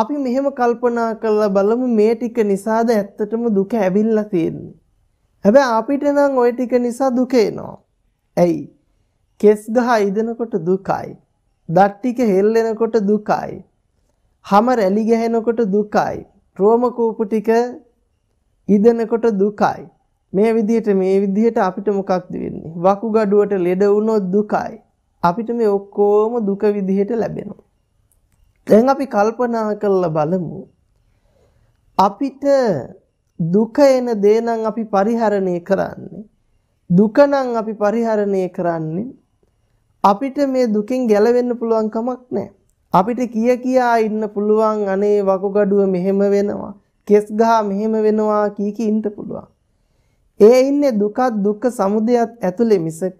අපි මෙහෙම කල්පනා කරලා බලමු මේ ටික නිසාද ඇත්තටම දුක ඇවිල්ලා තියෙන්නේ. හැබැයි අපිට නම් ওই ටික නිසා දුක එනවා. ඇයි? කෙස් ගහ ඉදෙනකොට දුකයි. දත් ටික හෙල්ලෙනකොට දුකයි. හැම රැලි ගැහෙනකොට දුකයි. රෝම කූපු ටික ඉදෙනකොට දුකයි. මේ විදිහට මේ විදිහට අපිට මොකක්ද වෙන්නේ? වකුගඩුවට ලෙඩ වුණොත් දුකයි. අපිට මේ ඔක්කොම දුක විදිහට ලැබෙනවා. දැන් අපි කල්පනා කරලා බලමු. අපිට දුක එන දේ නම් අපි පරිහරණය කරන්නේ. දුක නම් අපි පරිහරණය කරන්නේ අපිට මේ දුකින් ගැලවෙන්න පුළුවන් කමක් නැහැ. අපිට කිය කියා ඉන්න පුළුවන් අනේ වකුගඩුව මෙහෙම වෙනවා. කෙස් ගහ මෙහෙම වෙනවා කී කී ඉන්න පුළුවන්. ඒ ඉන්නේ දුක දුක් සමුදයත් ඇතුලේ මිසක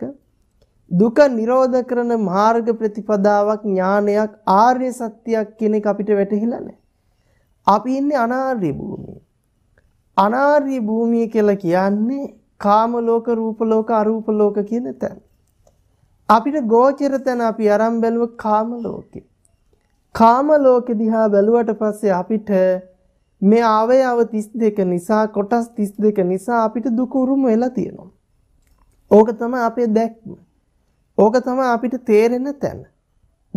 දුක නිරෝධ කරන මාර්ග ප්‍රතිපදාවක් ඥානයක් ආර්ය සත්‍යයක් කියන එක අපිට වැටහිලා නැහැ. අපි ඉන්නේ අනාර්ය භූමියේ. අනාර්ය භූමිය කියලා කියන්නේ කාම ලෝක, රූප ලෝක, අරූප ලෝක කියන තැන. අපිට ගෝචර තැන අපි අරන් බැලුව කාම ලෝකේ. කාම ලෝකෙ දිහා බැලුවට පස්සේ අපිට මේ අවයව 32 නිසා කොටස් 32 නිසා අපිට දුක උරුම වෙලා තියෙනවා. ඕක තමයි අපේ දැක්ම. ඕක තමයි අපිට තේරෙන තැන.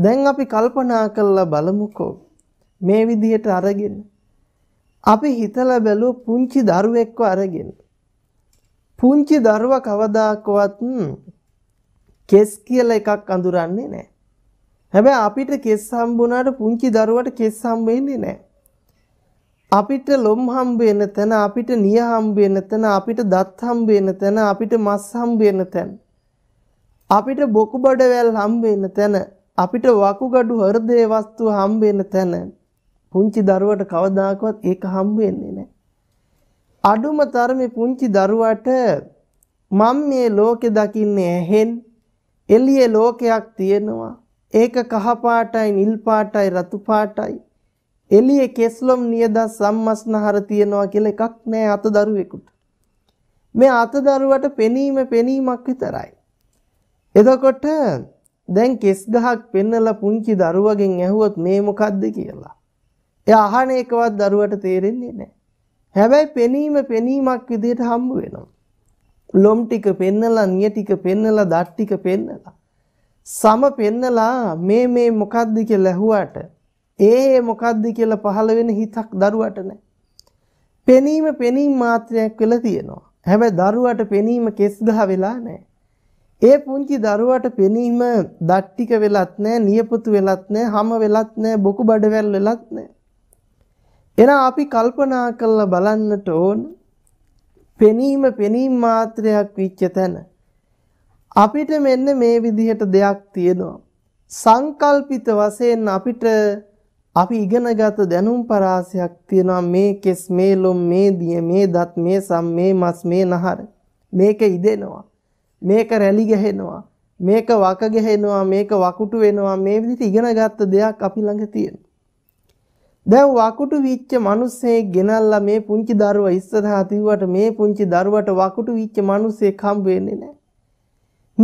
දැන් අපි කල්පනා කරලා බලමුකෝ. මේ විදිහට අරගෙන අපි හිතලා බැලුව පුංචි දරුවෙක්ව අරගෙන පුංචි දරුවා කවදාකවත් කෙස් කියලා එකක් අඳුරන්නේ නැහැ. හැබැයි අපිට කෙස් හම්බුණාට පුංචි දරුවට කෙස් හම්බ වෙන්නේ නැහැ. අපිට ලොම් හම්බ වෙන තැන අපිට නිය හම්බ වෙන තැන අපිට දත් හම්බ වෙන තැන අපිට මස් හම්බ වෙන තැන අපිට බොකු බඩවැල් හම්බ වෙන තැන අපිට වකුගඩු හෘදේ වස්තු හම්බ වෙන තැන පුංචි දරුවට කවදාකවත් ඒක හම්බ වෙන්නේ නැහැ. අඩුම තරමේ පුංචි දරුවට මම මේ ලෝකෙ දකින්නේ ඇහෙන් එළියේ ලෝකයක් තියෙනවා. ඒක කහ පාටයි, නිල් පාටයි, රතු පාටයි. එළියේ කෙස්ලොම් නියදස් සම්මස්නහර තියෙනවා කියලා එකක් නෑ අත දරුවෙකුට. මේ අත දරුවට පෙනීම පෙනීමක් විතරයි. එතකොට දැන් කෙස් ගහක් පෙන්නලා පුංචි දරුවගෙන් ඇහුවොත් මේ මොකද්ද කියලා. එයා අහන එකවත් දරුවට තේරෙන්නේ නැහැ. හැබැයි පෙනීම පෙනීමක් විදිහට හම්බ වෙනවා. ලොම් ටික පෙන්නලා නිය ටික පෙන්නලා දත් ටික පෙන්නලා සම පෙන්නලා මේ මේ මොකද්ද කියලා ඇහුවාට ඒ මොකද්ද කියලා පහළ වෙන හිතක් දරුවට නැහැ. පෙනීම පෙනීම මාත්‍රයක් වෙලා තියෙනවා. හැබැයි දරුවට පෙනීම කෙස් ගහ වෙලා නැහැ. ඒ පුංචි දරුවට පෙනීම දත් ටික වෙලත් නැහැ, නියපොතු වෙලත් නැහැ, හැම වෙලත් නැහැ, බොකු බඩවැල් වෙලත් නැහැ. එහෙනම් අපි කල්පනා කරලා බලන්නට ඕනේ පෙනීම පෙනීම මාත්‍රයක් විච්ච තැන අපිට මෙන්න මේ විදිහට දෙයක් තියෙනවා සංකල්පිත වශයෙන් අපිට අපි ඉගෙනගත් දැනුම් පරාසයක් තියෙනවා මේ කෙස් මේ ලොම් මේ දිය මේ දත් මේ සම් මේ මස් මේ නහර මේක ඉදෙනවා මේක රැලි ගහනවා මේක වක ගහනවා මේක වකුටු වෙනවා මේ විදිහට ඉගෙනගත් දෙයක් අපි ළඟ තියෙනවා දැන් වකුටු විච්ච මිනිස්සෙක් ගෙනල්ලා මේ පුංචි දරුවා ඉස්සරහා තියුවට මේ පුංචි දරුවට වකුටු විච්ච මිනිස්සෙක් හම්බ වෙන්නේ නැහැ.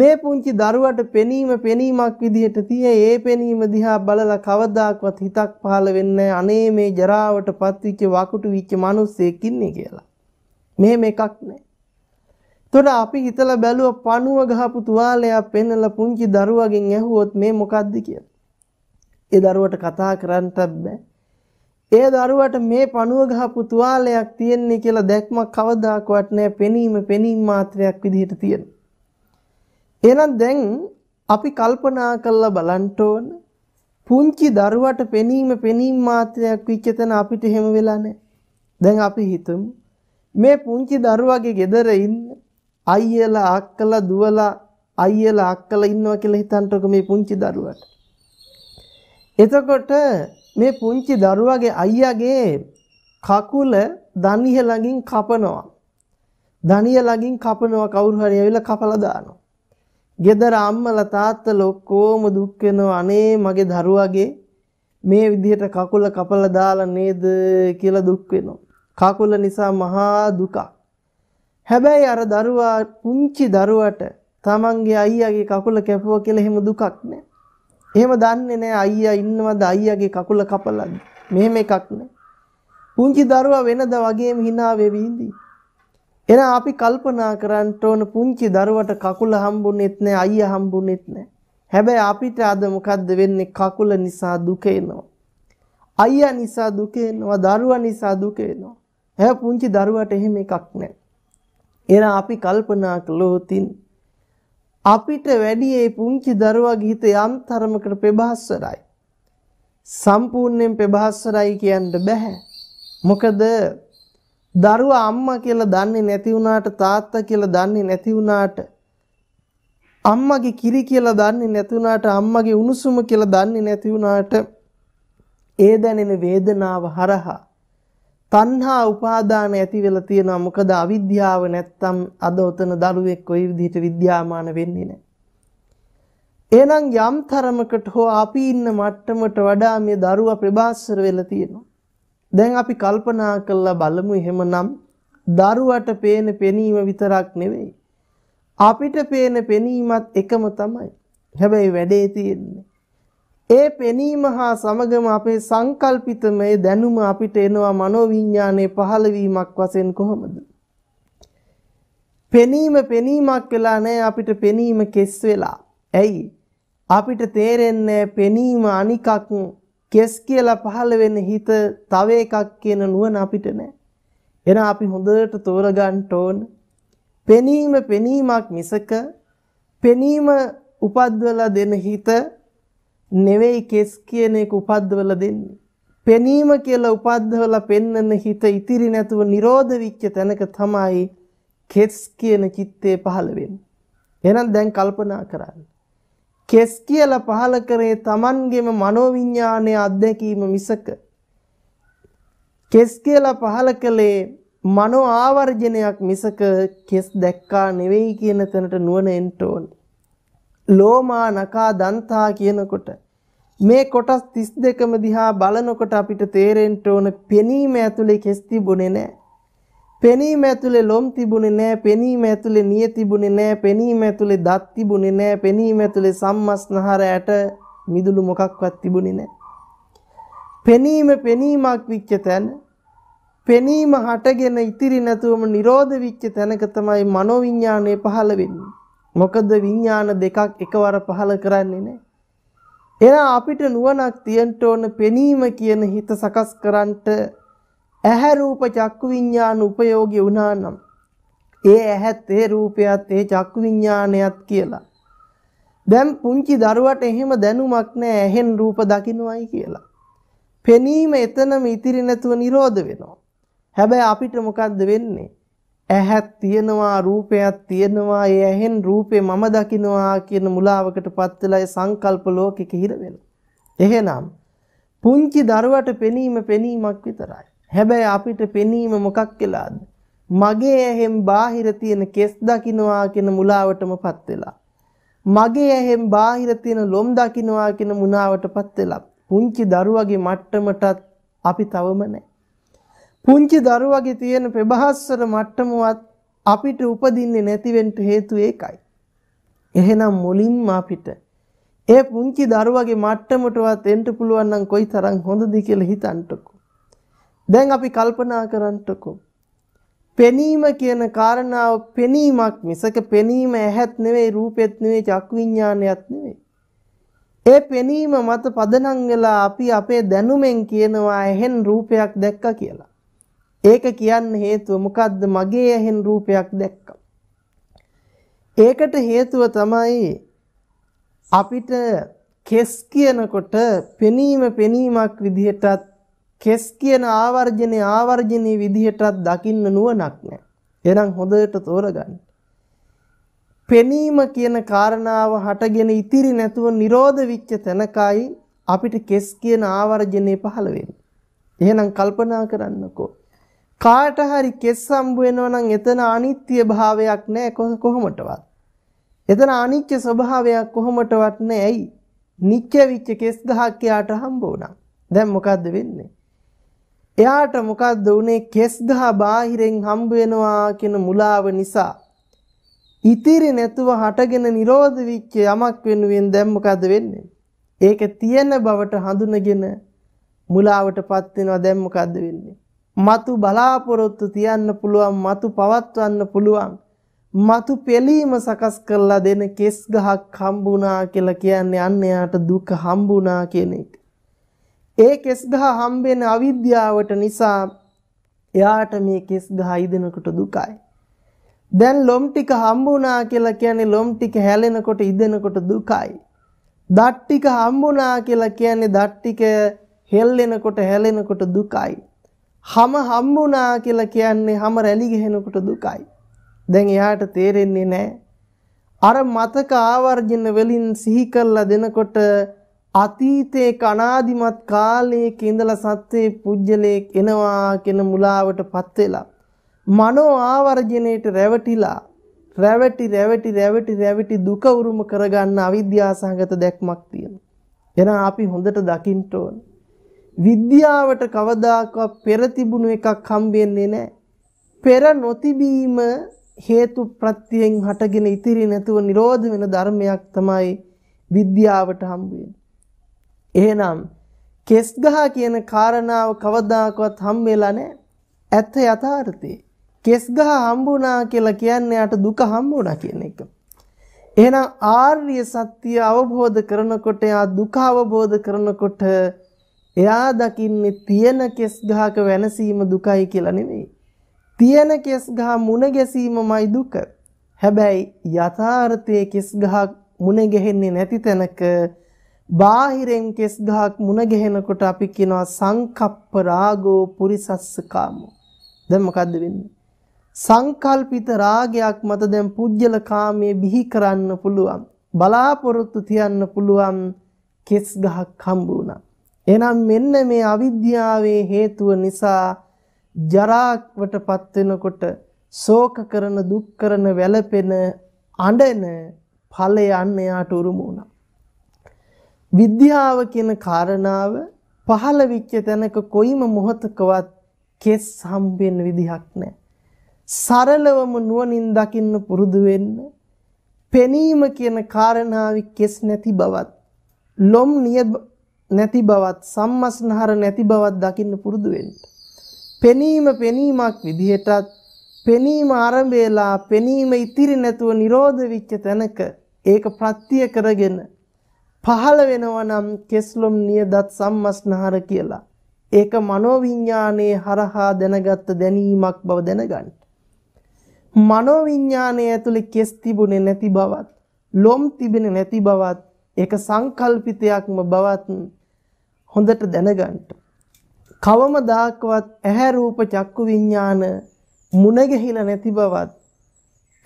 මේ පුංචි දරුවට පෙනීම පෙනීමක් විදිහට තිය ඒ පෙනීම දිහා බලලා කවදාක්වත් හිතක් පහළ වෙන්නේ අනේ මේ ජරාවටපත් විච්ච වකුටු විච්ච මිනිස්සෙක් ඉන්නේ කියලා. මෙහෙම එකක් නැහැ. එතකොට අපි හිතලා බැලුව පණුව ගහපු තුවාලයක් පෙන්නලා පුංචි දරුවගෙන් ඇහුවොත් මේ මොකද්ද කියලා. ඒ දරුවට කතා කරන්නත් බෑ. ඒ දරුවට මේ පණුව ගහපු තුවාලයක් තියෙන්නේ කියලා දැක්මක් කවදාකවත් නැහැ. පෙනීම පෙනීම මාත්‍රයක් විදිහට තියෙනවා. එහෙනම් දැන් අපි කල්පනා කරලා බලන්න ඕන පුංචි දරුවට පෙනීම පෙනීම මාත්‍රයක් විච්චතන අපිට එහෙම වෙලා නැහැ. දැන් අපි හිතමු මේ පුංචි දරුවගේ ගෙදර ඉන්න අයියලා අක්කලා දුවලා අයියලා අක්කලා ඉන්නවා කියලා හිතන්ටක මේ පුංචි දරුවට. එතකොට මේ පුංචි දරුවාගේ අයියාගේ කකුල දණිය ළඟින් කපනවා. දණිය ළඟින් කපනවා කවුරු හරි ඇවිල්ලා කපලා දානවා. ගෙදර අම්මලා තාත්තලා ඔක්කොම දුක් වෙනවා අනේ මගේ දරුවාගේ මේ විදිහට කකුල කපලා දාලා නේද කියලා දුක් වෙනවා. කකුල නිසා මහා දුකක්. හැබැයි අර දරුවා පුංචි දරුවට තමන්ගේ අයියාගේ කකුල කැපුවා කියලා එහෙම දුකක් නෑ. එහෙම දන්නේ නැහැ අයියා ඉන්නවද අයියාගේ කකුල කපලද? මෙහෙම එකක් නෑ. පුංචි දරුවා වෙනද වගේම hina වෙවි ඉඳී. එහෙනම් අපි කල්පනා කරන්න ඕන පුංචි දරුවට කකුල හම්බුනේත් නෑ අයියා හම්බුනේත් නෑ. හැබැයි අපිට අද මොකද්ද වෙන්නේ කකුල නිසා දුක එනවා. අයියා නිසා දුක එනවා දරුවා නිසා දුක එනවා. හැබැයි පුංචි දරුවට එහෙම එකක් නැහැ. එහෙනම් අපි කල්පනා කළොතින් අපිට වැඩි ඒ පුංචි දරුවාගේ හිත යම් තරමකට ප්‍රබහස්වරයි. සම්පූර්ණයෙන් ප්‍රබහස්වරයි කියන්න බෑ. මොකද දරුවා අම්මා කියලා දන්නේ නැති වුණාට තාත්තා කියලා දන්නේ නැති වුණාට අම්මගේ කිරි කියලා දන්නේ නැතුණාට අම්මගේ උණුසුම කියලා දන්නේ නැති වුණාට ඒ දැනෙන වේදනාව හරහා තණ්හා උපාදාන ඇති වෙලා තියෙනවා. මොකද අවිද්‍යාව නැත්තම් අද ඔතන දරුවෙක් ওই විදිහට විද්‍යාමාන වෙන්නේ නැහැ. එහෙනම් යම් තරමකට හෝ අපි ඉන්න මට්ටමට වඩා මේ දරුවා ප්‍රබාස්සර වෙලා තියෙනවා. දැන් අපි කල්පනා කරලා බලමු එහෙමනම් දරුවට පේන පෙනීම විතරක් නෙවෙයි. අපිට පේන පෙනීමත් එකම තමයි. හැබැයි වැඩේ තියෙන්නේ ඒ පෙනීම හා සමගම අපේ සංකල්පිතමය දැනුම අපිට එනවා මනෝවිඤ්ඤාණය පහළවීමක් වශයෙන් කොහොමද? පෙනීම පෙනීමක් වෙලා නැහැ අපිට පෙනීම කෙස් වෙලා. ඇයි? අපිට තේරෙන්නේ පෙනීම අනිකක් කෙස් කියලා පහළ වෙන හිත තව එකක් කියන නුවණ අපිට නැහැ. එහෙනම් අපි හොඳට තෝරගන්න ඕන. පෙනීම පෙනීමක් මිසක පෙනීම උපද්දවලා දෙන හිත නෙවෙයි කෙස් කියන එක උපද්දවල දෙන්නේ. පෙනීම කියලා උපද්දවලා පෙන්නන හිත ඉතිරි නැතුව නිරෝධ විච්ච තැනක තමයි කෙස් කියන චිත්තේ පහළ වෙන්නේ. එහෙනම් දැන් කල්පනා කරන්න. කෙස් කියලා පහළ කරේ Tamangeම මනෝවිඤ්ඤාණයේ අත්දැකීම මිසක කෙස් කියලා පහළ කළේ මනෝ ආවර්ජනයක් මිසක කෙස් දැක්කා නෙවෙයි කියන තැනට නුවණ එන්න ඕනේ. ලෝමා නකා දන්තා කියනකොට මේ කොටස් 32ම දිහා බලනකොට අපිට තේරෙන්න ඕන පෙනීම ඇතුලේ කෙස් තිබුණේ නැහැ. පෙනීම ඇතුලේ ලොම් තිබුණේ නැහැ. පෙනීම ඇතුලේ නිය තිබුණේ නැහැ. පෙනීම ඇතුලේ දත් තිබුණේ නැහැ. පෙනීම ඇතුලේ සම්මස්නහර ඇට මිදුළු මොකක්වත් තිබුණේ නැහැ. පෙනීම පෙනීමක් විච්ච තැන පෙනීම හටගෙන ඉතිරි නැතුවම නිරෝධ විච්ච තැනක තමයි මනෝවිඤ්ඤාණය පහළ වෙන්නේ. මොකද විඥාන දෙකක් එකවර පහළ කරන්නේ නැහැ. එහෙනම් අපිට නුවණක් තියෙන්න ඕන පෙනීම කියන හිත සකස් කරන්නට ඇහැ රූප චක්කු විඥාන උපයෝගී වුණා නම් ඒ ඇහත් ඒ රූපයත් ඒ චක්කු විඥානයත් කියලා. දැන් පුංචි දරුවට එහෙම දැනුමක් නැහැ ඇහෙන් රූප දකින්නවයි කියලා. පෙනීම එතනම ඉතිරි නැතුව නිරෝධ වෙනවා. හැබැයි අපිට මොකද්ද වෙන්නේ? ඇහක් තියෙනවා රූපයක් තියෙනවා ඒ ඇහෙන් රූපේ මම දකිනවා කියන මුලාවකටපත් වෙලා ඒ සංකල්ප ලෝකෙක හිර වෙනවා එහෙනම් පුංචි දරුවට පෙනීම පෙනීමක් විතරයි හැබැයි අපිට පෙනීම මොකක් කියලාද? මගේ ඇහෙන් බාහිර තියෙන කෙස් දකින්නවා කියන මුලාවටමපත් වෙලා. මගේ ඇහෙන් බාහිර තියෙන ලොම් දකින්නවා කියන මුණාවටපත් වෙලා. පුංචි දරුවගේ මට්ටමටත් අපි තවම නැහැ. පුංචි දරුවගේ තියෙන ප්‍රබහස්සර මට්ටමවත් අපිට උපදින්නේ නැතිවෙන්න හේතුව ඒකයි. එහෙනම් මුලින්ම අපිට ඒ පුංචි දරුවගේ මට්ටමටවත් එන්න පුළුවන් නම් කොයිතරම් හොඳද කියලා හිතන්නකෝ. දැන් අපි කල්පනා කරන්නකෝ. පෙනීම කියන කාරණාව පෙනීමක් මිසක පෙනීම ඇහත් නෙවෙයි රූපෙත් නෙවෙයි චක් විඥානයත් නෙවෙයි. ඒ පෙනීම මත පදනම් වෙලා අපි අපේ දැනුමෙන් කියනවා එහෙන් රූපයක් දැක්කා කියලා. ඒක කියන්න හේතුව මොකද්ද මගේ ඇහෙන් රූපයක් දැක්කා. ඒකට හේතුව තමයි අපිට කෙස් කියනකොට පෙනීම පෙනීමක් විදිහටත් කෙස් කියන ආවර්ජනේ ආවර්ජනේ විදිහටත් දකින්න නුවණක් නැහැ. එහෙනම් හොඳට තෝරගන්න. පෙනීම කියන කාරණාව හටගෙන ඉතිරි නැතුව නිරෝධ විච්ච තැනකයි අපිට කෙස් කියන ආවර්ජනේ පහළ වෙන්නේ. එහෙනම් කල්පනා කරන්නකෝ. කාට හරි කෙස් හම්බ වෙනවා නම් එතන අනිත්‍ය භාවයක් නැහැ කොහොමටවත්. එතන අනිත්‍ය ස්වභාවයක් කොහොමටවත් නැහැ. ඇයි? නික්කවිච්ච කෙස් ගහක් යාට හම්බ වුණා. දැන් මොකද්ද වෙන්නේ? එයාට මොකද්ද උනේ කෙස් ගහ බාහිරෙන් හම්බ වෙනවා කියන මුලාව නිසා. ඉතිරි නැතුව හටගෙන නිරෝධ විච්ච යමක් වෙනුවෙන් දැන් මොකද්ද වෙන්නේ? ඒක තියෙන බවට හඳුනගෙන මුලාවටපත් වෙනවා දැන් මොකද්ද වෙන්නේ? මතු බලාපොරොත්තු තියන්න පුළුවන් මතු පවත්වන්න පුළුවන් මතු පෙළීම සකස් කරලා දෙන කෙස් ගහක් හම්බුණා කියලා කියන්නේ අන්න යාට දුක හම්බුණා කියන එක. ඒ කෙස් ගහ හම්බෙන අවිද්‍යාවට නිසා එයාට මේ කෙස් ගහ ඉදෙනකොට දුකයි. දැන් ලොම් ටික හම්බුණා කියලා කියන්නේ ලොම් ටික හැලෙනකොට ඉදෙනකොට දුකයි. දත් ටික හම්බුණා කියලා කියන්නේ දත් ටික හෙල්ලෙනකොට හැලෙනකොට දුකයි. හැම හම්බුණා කියලා කියන්නේ හැම රැලි ගහනකොට දුකයි. දැන් එයාට තේරෙන්නේ නැහැ. අර මතක ආවර්ජන වලින් සිහි කළා දෙනකොට අතීතේ කනාදිමත් කාලයක ඉඳලා සත්‍යේ පුජ්‍යලයක් එනවා කියන මුලාවටපත් වෙලා මනෝ ආවර්ජණයට රැවටිලා රැවටි රැවටි රැවටි රැවටි දුක උරුම කරගන්න අවිද්‍යාසංගත දැක්මක් තියෙනවා. එහෙනම් අපි හොඳට දකින්න ඕනේ විද්‍යාවට කවදාකවත් පෙර තිබුණු එකක් හම්බෙන්නේ නැහැ. පෙර නොතිබීම හේතු ප්‍රත්‍යයෙන් හටගෙන ඉතිරි නැතුව නිරෝධ වෙන ධර්මයක් තමයි විද්‍යාවට හම්බ එහෙනම් කෙස් කියන කාරණාව කවදාකවත් හම්බ වෙලා ඇත්ත යථාර්ථේ. කෙස් ගහ හම්බුණා කියලා කියන්නේ යාට දුක හම්බුණා කියන එක. එහෙනම් ආර්ය සත්‍ය අවබෝධ කරනකොට යා දුක අවබෝධ කරනකොට එයා දකින්නේ තියෙන කෙස් ගහක වෙනසීම දුකයි කියලා නෙමෙයි. තියෙන කෙස් ගහ මුණ ගැසීමමයි දුක. හැබැයි යථාර්ථයේ කෙස් ගහක් මුණ ගැහෙන්නේ නැති තැනක බාහිරෙන් කෙස් ගහක් මුණ ගැහෙනකොට අපි කියනවා සංකප්ප රාගෝ පුරිසස්ස කාමෝ. දැන් මොකද්ද වෙන්නේ? සංකල්පිත රාගයක් මත දැන් පුජ්‍යල කාමයේ බිහි කරන්න පුළුවන්. බලාපොරොත්තු තියන්න පුළුවන් කෙස් ගහක් හම්බ වුණා. එහෙනම් මෙන්න මේ අවිද්‍යාවේ හේතුව නිසා ජරාවටපත් වෙනකොට ශෝක කරන දුක් කරන වැළපෙන අඬන ඵලය අන්න යාට උරුම වුණා. විද්‍යාව කියන කාරණාව පහළ විච්ච තැනක කොයිම මොහතකවත් කෙස් හම්බෙන්න විදිහක් නැහැ. සරලවම නුවණින් දකින්න පුරුදු වෙන්න. පෙනීම කියන කාරණාවේ කෙස් නැති බවත්, ලොම් නිය නැති බවත් සම්මස්නහර නැති බවත් දකින්න පුරුදු වෙන්න. පෙනීම පෙනීමක් විදිහටත් පෙනීම ආරම්භයලා පෙනීම ඉතිරි නැතුව නිරෝධ වෙච්ච තැනක ඒක ප්‍රත්‍ය කරගෙන පහළ වෙනවා නම් කෙස්ලොම් නියදත් සම්මස්නහර කියලා. ඒක මනෝවිඤ්ඤාණයේ හරහා දැනගත් දැනීමක් බව දැනගන්න. මනෝවිඤ්ඤාණය ඇතුලේ කෙස් තිබුණේ නැති බවත්, ලොම් තිබෙන්නේ නැති බවත් ඒක සංකල්පිතයක්ම බවත් හොඳට දැනගන්න. කවමදාකවත් ඇහැ රූප චක්කු විඥාන මුණ ගැහිලා නැති බවත්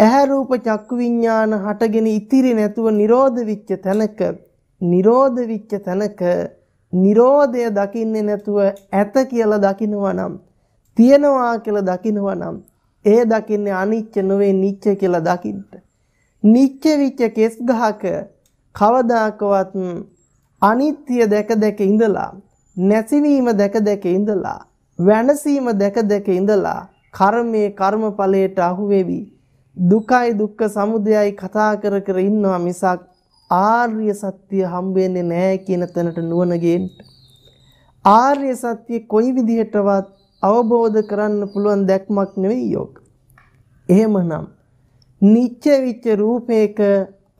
ඇහැ රූප චක්කු විඥාන හටගෙන ඉතිරි නැතුව නිරෝධ විච්ච තැනක නිරෝධ විච්ච තැනක නිරෝධය දකින්නේ නැතුව ඇත කියලා දකිනවා නම් තියනවා කියලා දකිනවා නම් ඒ දකින්නේ අනිච්ච නොවේ නිච්ච කියලා දකින්න. නිච්ච විච්ච කෙස් ගහක කවදාකවත් අනිත්‍ය දැක දැක ඉඳලා නැතිවීම දැක දැක ඉඳලා වෙනසීම දැක දැක ඉඳලා කර්මයේ කර්මඵලයට අහු වෙවි දුකයි දුක්ඛ සමුදයයි කතා කර කර ඉන්නවා මිසක් ආර්ය සත්‍ය හම්බ වෙන්නේ නැහැ කියන තැනට නුවණ ගේන්න ආර්ය සත්‍ය කොයි විදිහටවත් අවබෝධ කරන්න පුළුවන් දැක්මක් නෙවෙයි යෝග එහෙමනම් නිච්ච විච්ච රූපේක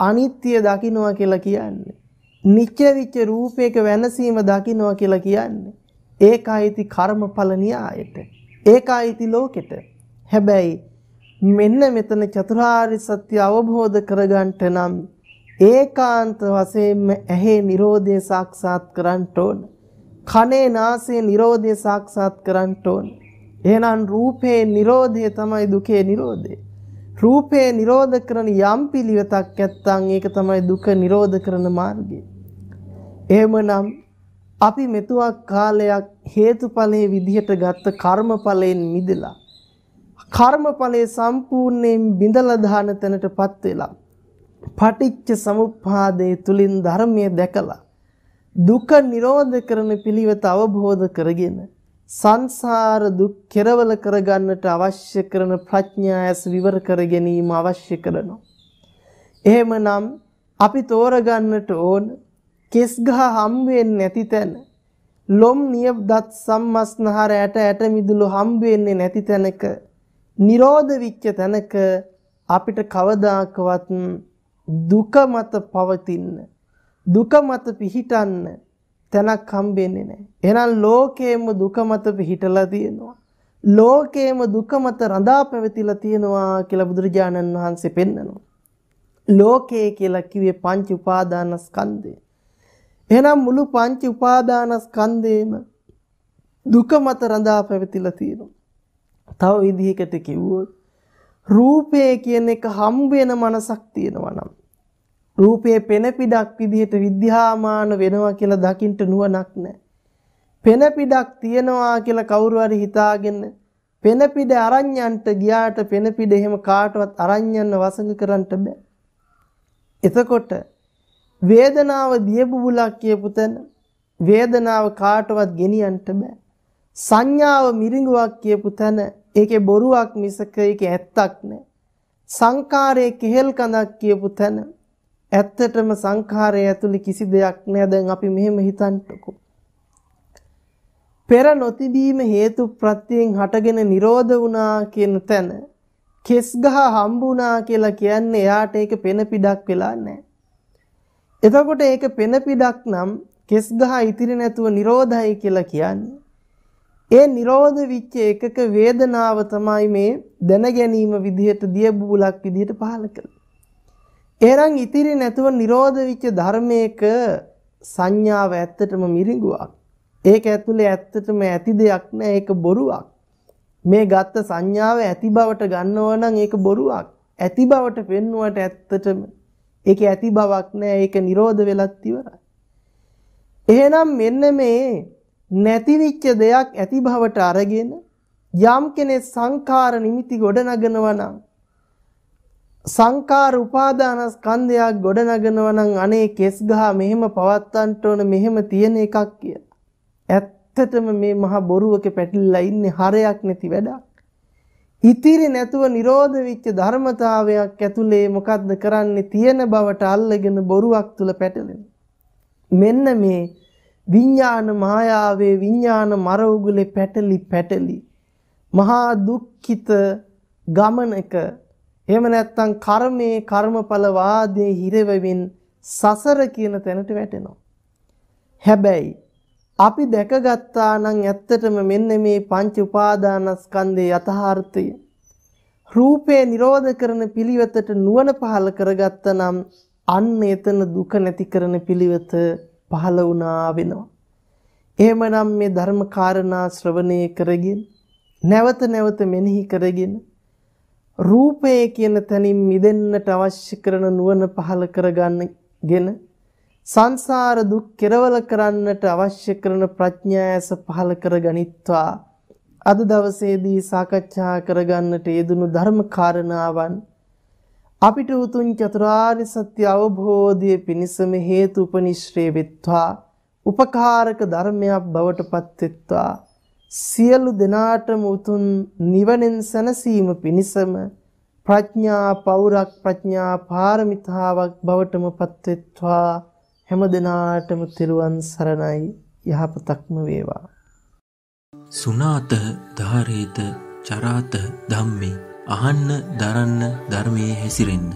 අනිත්‍ය දකින්නවා කියලා කියන්නේ. නිත්‍ය විච්ච රූපයක වෙනසීම දකින්නවා කියලා කියන්නේ. ඒකයිති කර්මඵල න්‍යායට. ඒකයිති ලෝකෙට. හැබැයි මෙන්න මෙතන චතුරාර්ය සත්‍ය අවබෝධ කරගන්නට නම් ඒකාන්ත වශයෙන්ම ඇහි Nirodhe සාක්ෂාත් කරන්ට ඕන. කනේ නාසයේ Nirodhe සාක්ෂාත් කරන්ට ඕන. එහෙනම් රූපේ Nirodhe තමයි දුකේ Nirodhe. රූපේ නිරෝධ කරන යම් පිළිවෙතක් නැත්නම් ඒක තමයි දුක නිරෝධ කරන මාර්ගය. එහෙමනම් අපි මෙතුවක් කාලයක් හේතුඵලයේ විදිහට ගත්ත කර්මඵලයෙන් මිදලා කර්මඵලයේ සම්පූර්ණයෙන් බිඳලා දාන තැනටපත් වෙලා පටිච්ච සමුප්පාදයේ තුලින් ධර්මයේ දැකලා දුක නිරෝධ කරන පිළිවෙත අවබෝධ කරගෙන සංසාර දුක් කෙරවල කරගන්නට අවශ්‍ය කරන ප්‍රඥායස විවර කර ගැනීම අවශ්‍ය කරනවා. එහෙමනම් අපි තෝරගන්නට ඕන කෙස් ගහ හම් වෙන්නේ නැති තැන, ලොම් නියදත් සම්මස්නහර ඇට ඇට මිදුළු හම් වෙන්නේ නැති තැනක, නිරෝධ විච්ච තැනක අපිට කවදාකවත් දුක මත පවතින්න, දුක මත පිහිටන්න තැනක් හම්බෙන්නේ නැහැ. එහෙනම් ලෝකයේම දුක මත පිහිටලා තියෙනවා. ලෝකයේම දුක මත රඳා පැවතිලා තියෙනවා කියලා බුදුරජාණන් වහන්සේ පෙන්නනවා. ලෝකය කියලා කිව්වේ පංච උපාදානස්කන්ධය. එහෙනම් මුළු පංච උපාදානස්කන්ධේම දුක මත රඳා පැවතිලා තියෙනවා. තව විදිහකට කිව්වොත් රූපය කියන එක හම්බ වෙන මනසක් තියෙනවා නම් රූපයේ පෙනපිඩක් විදිහට විද්‍යාමාන වෙනවා කියලා දකින්ට නුවණක් නැහැ. පෙනපිඩක් තියනවා කියලා කවුරු හරි හිතාගෙන පෙනපිඩ අරඤ්‍යන්ට ගියාට පෙනපිඩ එහෙම කාටවත් අරඤ්‍යන්න වසඟ කරන්න බෑ. එතකොට වේදනාව දියබුබුලක් කියපු තැන වේදනාව කාටවත් ගෙනියන්න බෑ. සංඥාව මිරිඟුවක් කියපු තැන ඒකේ බොරුවක් මිසක ඒකේ ඇත්තක් නෑ. සංකාරයේ කෙහෙල් කඳක් කියපු තැන ඇත්තටම සංඛාරය ඇතුළේ කිසි දෙයක් නෑ දැන් අපි මෙහෙම හිතන්නකෝ. පෙර නොතිබීම හේතු ප්‍රත්‍යයෙන් හටගෙන නිරෝධ වුණා කියන තැන කෙස් ගහ හම්බුණා කියලා කියන්නේ එයාට ඒක පෙන පිටක් වෙලා නැහැ. එතකොට ඒක පෙන පිටක් නම් කෙස් ගහ ඉතිරි නැතුව නිරෝධයි කියලා කියන්නේ. ඒ නිරෝධ විච්ච එකක වේදනාව තමයි මේ දැන ගැනීම විදිහට දියබූලක් විදිහට පහල කළේ. එහෙනම් ඉතිරි නැතුව නිරෝධ විච්ච ධර්මයක සංඥාව ඇත්තටම මිරිඟුවක්. ඒක ඇතුලේ ඇත්තටම ඇති දෙයක් නෑ ඒක බොරුවක්. මේ ගත්ත සංඥාව ඇති බවට ගන්නව නම් ඒක බොරුවක්. ඇති බවට පෙන්වුවට ඇත්තටම ඒක ඇති බවක් නෑ ඒක නිරෝධ වෙලත් ඉවරයි. එහෙනම් මෙන්න මේ නැතිවිච්ච දෙයක් ඇති බවට අරගෙන යම් කෙනෙක් සංඛාර නිමිති ගොඩනගනවා නම් සංකාර උපාදානස්කන්ධයක් ගොඩනගනවා නම් අනේ කෙස් ගහ මෙහෙම පවත්තන්ට ඕන මෙහෙම තියෙන එකක් කියලා. ඇත්තටම මේ මහා බොරුවක පැටලිලා ඉන්නේ හරයක් නැති වැඩක්. ඉතිරි නැතුව නිරෝධ වෙච්ච ධර්මතාවයක් ඇතුලේ මොකද්ද කරන්නේ තියෙන බවට අල්ලගෙන බොරුවක් තුල පැටලෙන. මෙන්න මේ විඥාන මායාවේ විඥාන මර උගුලේ පැටලි පැටලි මහා දුක්ඛිත ගමනක එහෙම නැත්නම් කර්මයේ කර්මඵල වාදයේ හිරවෙමින් සසර කියන තැනට වැටෙනවා. හැබැයි අපි දැකගත්තා නම් ඇත්තටම මෙන්න මේ පංච උපාදානස්කන්ධයේ යථාර්ථය රූපේ නිරෝධ කරන පිළිවෙතට නුවණ පහල කරගත්තා නම් අන්න එතන දුක නැති කරන පිළිවෙත පහල වුණා වෙනවා. එහෙමනම් මේ ධර්ම කාරණා ශ්‍රවණය කරගෙන නැවත නැවත මෙනෙහි කරගෙන රූපය කියන තැනින් මිදෙන්නට අවශ්‍ය කරන නුවණ පහළ කරගන්නගෙන සංසාර දුක් කෙරවල කරන්නට අවශ්‍ය කරන ප්‍රඥායස පහළ කරගනිත්වා අද දවසේදී සාකච්ඡා කරගන්නට යෙදුණු ධර්ම කාරණාවන් අපිට උතුම් චතුරාර්ය සත්‍ය අවබෝධය පිණිසම හේතු උපනිශ්‍රේ වෙත්වා උපකාරක ධර්මයක් බවට පත්වෙත්වා සියලු දෙනාටම උතුම් නිවනෙන් සැනසීම පිණිසම ප්‍රඥා පෞරක් ප්‍රඥා පාරමිතාවක් බවටම පත්වෙත්වා හැම දිනාටම තිරුවන් සරණයි යහපතක්ම වේවා සුනාත ධාරේත චරාත ධම්මේ අහන්න දරන්න ධර්මයේ හැසිරෙන්න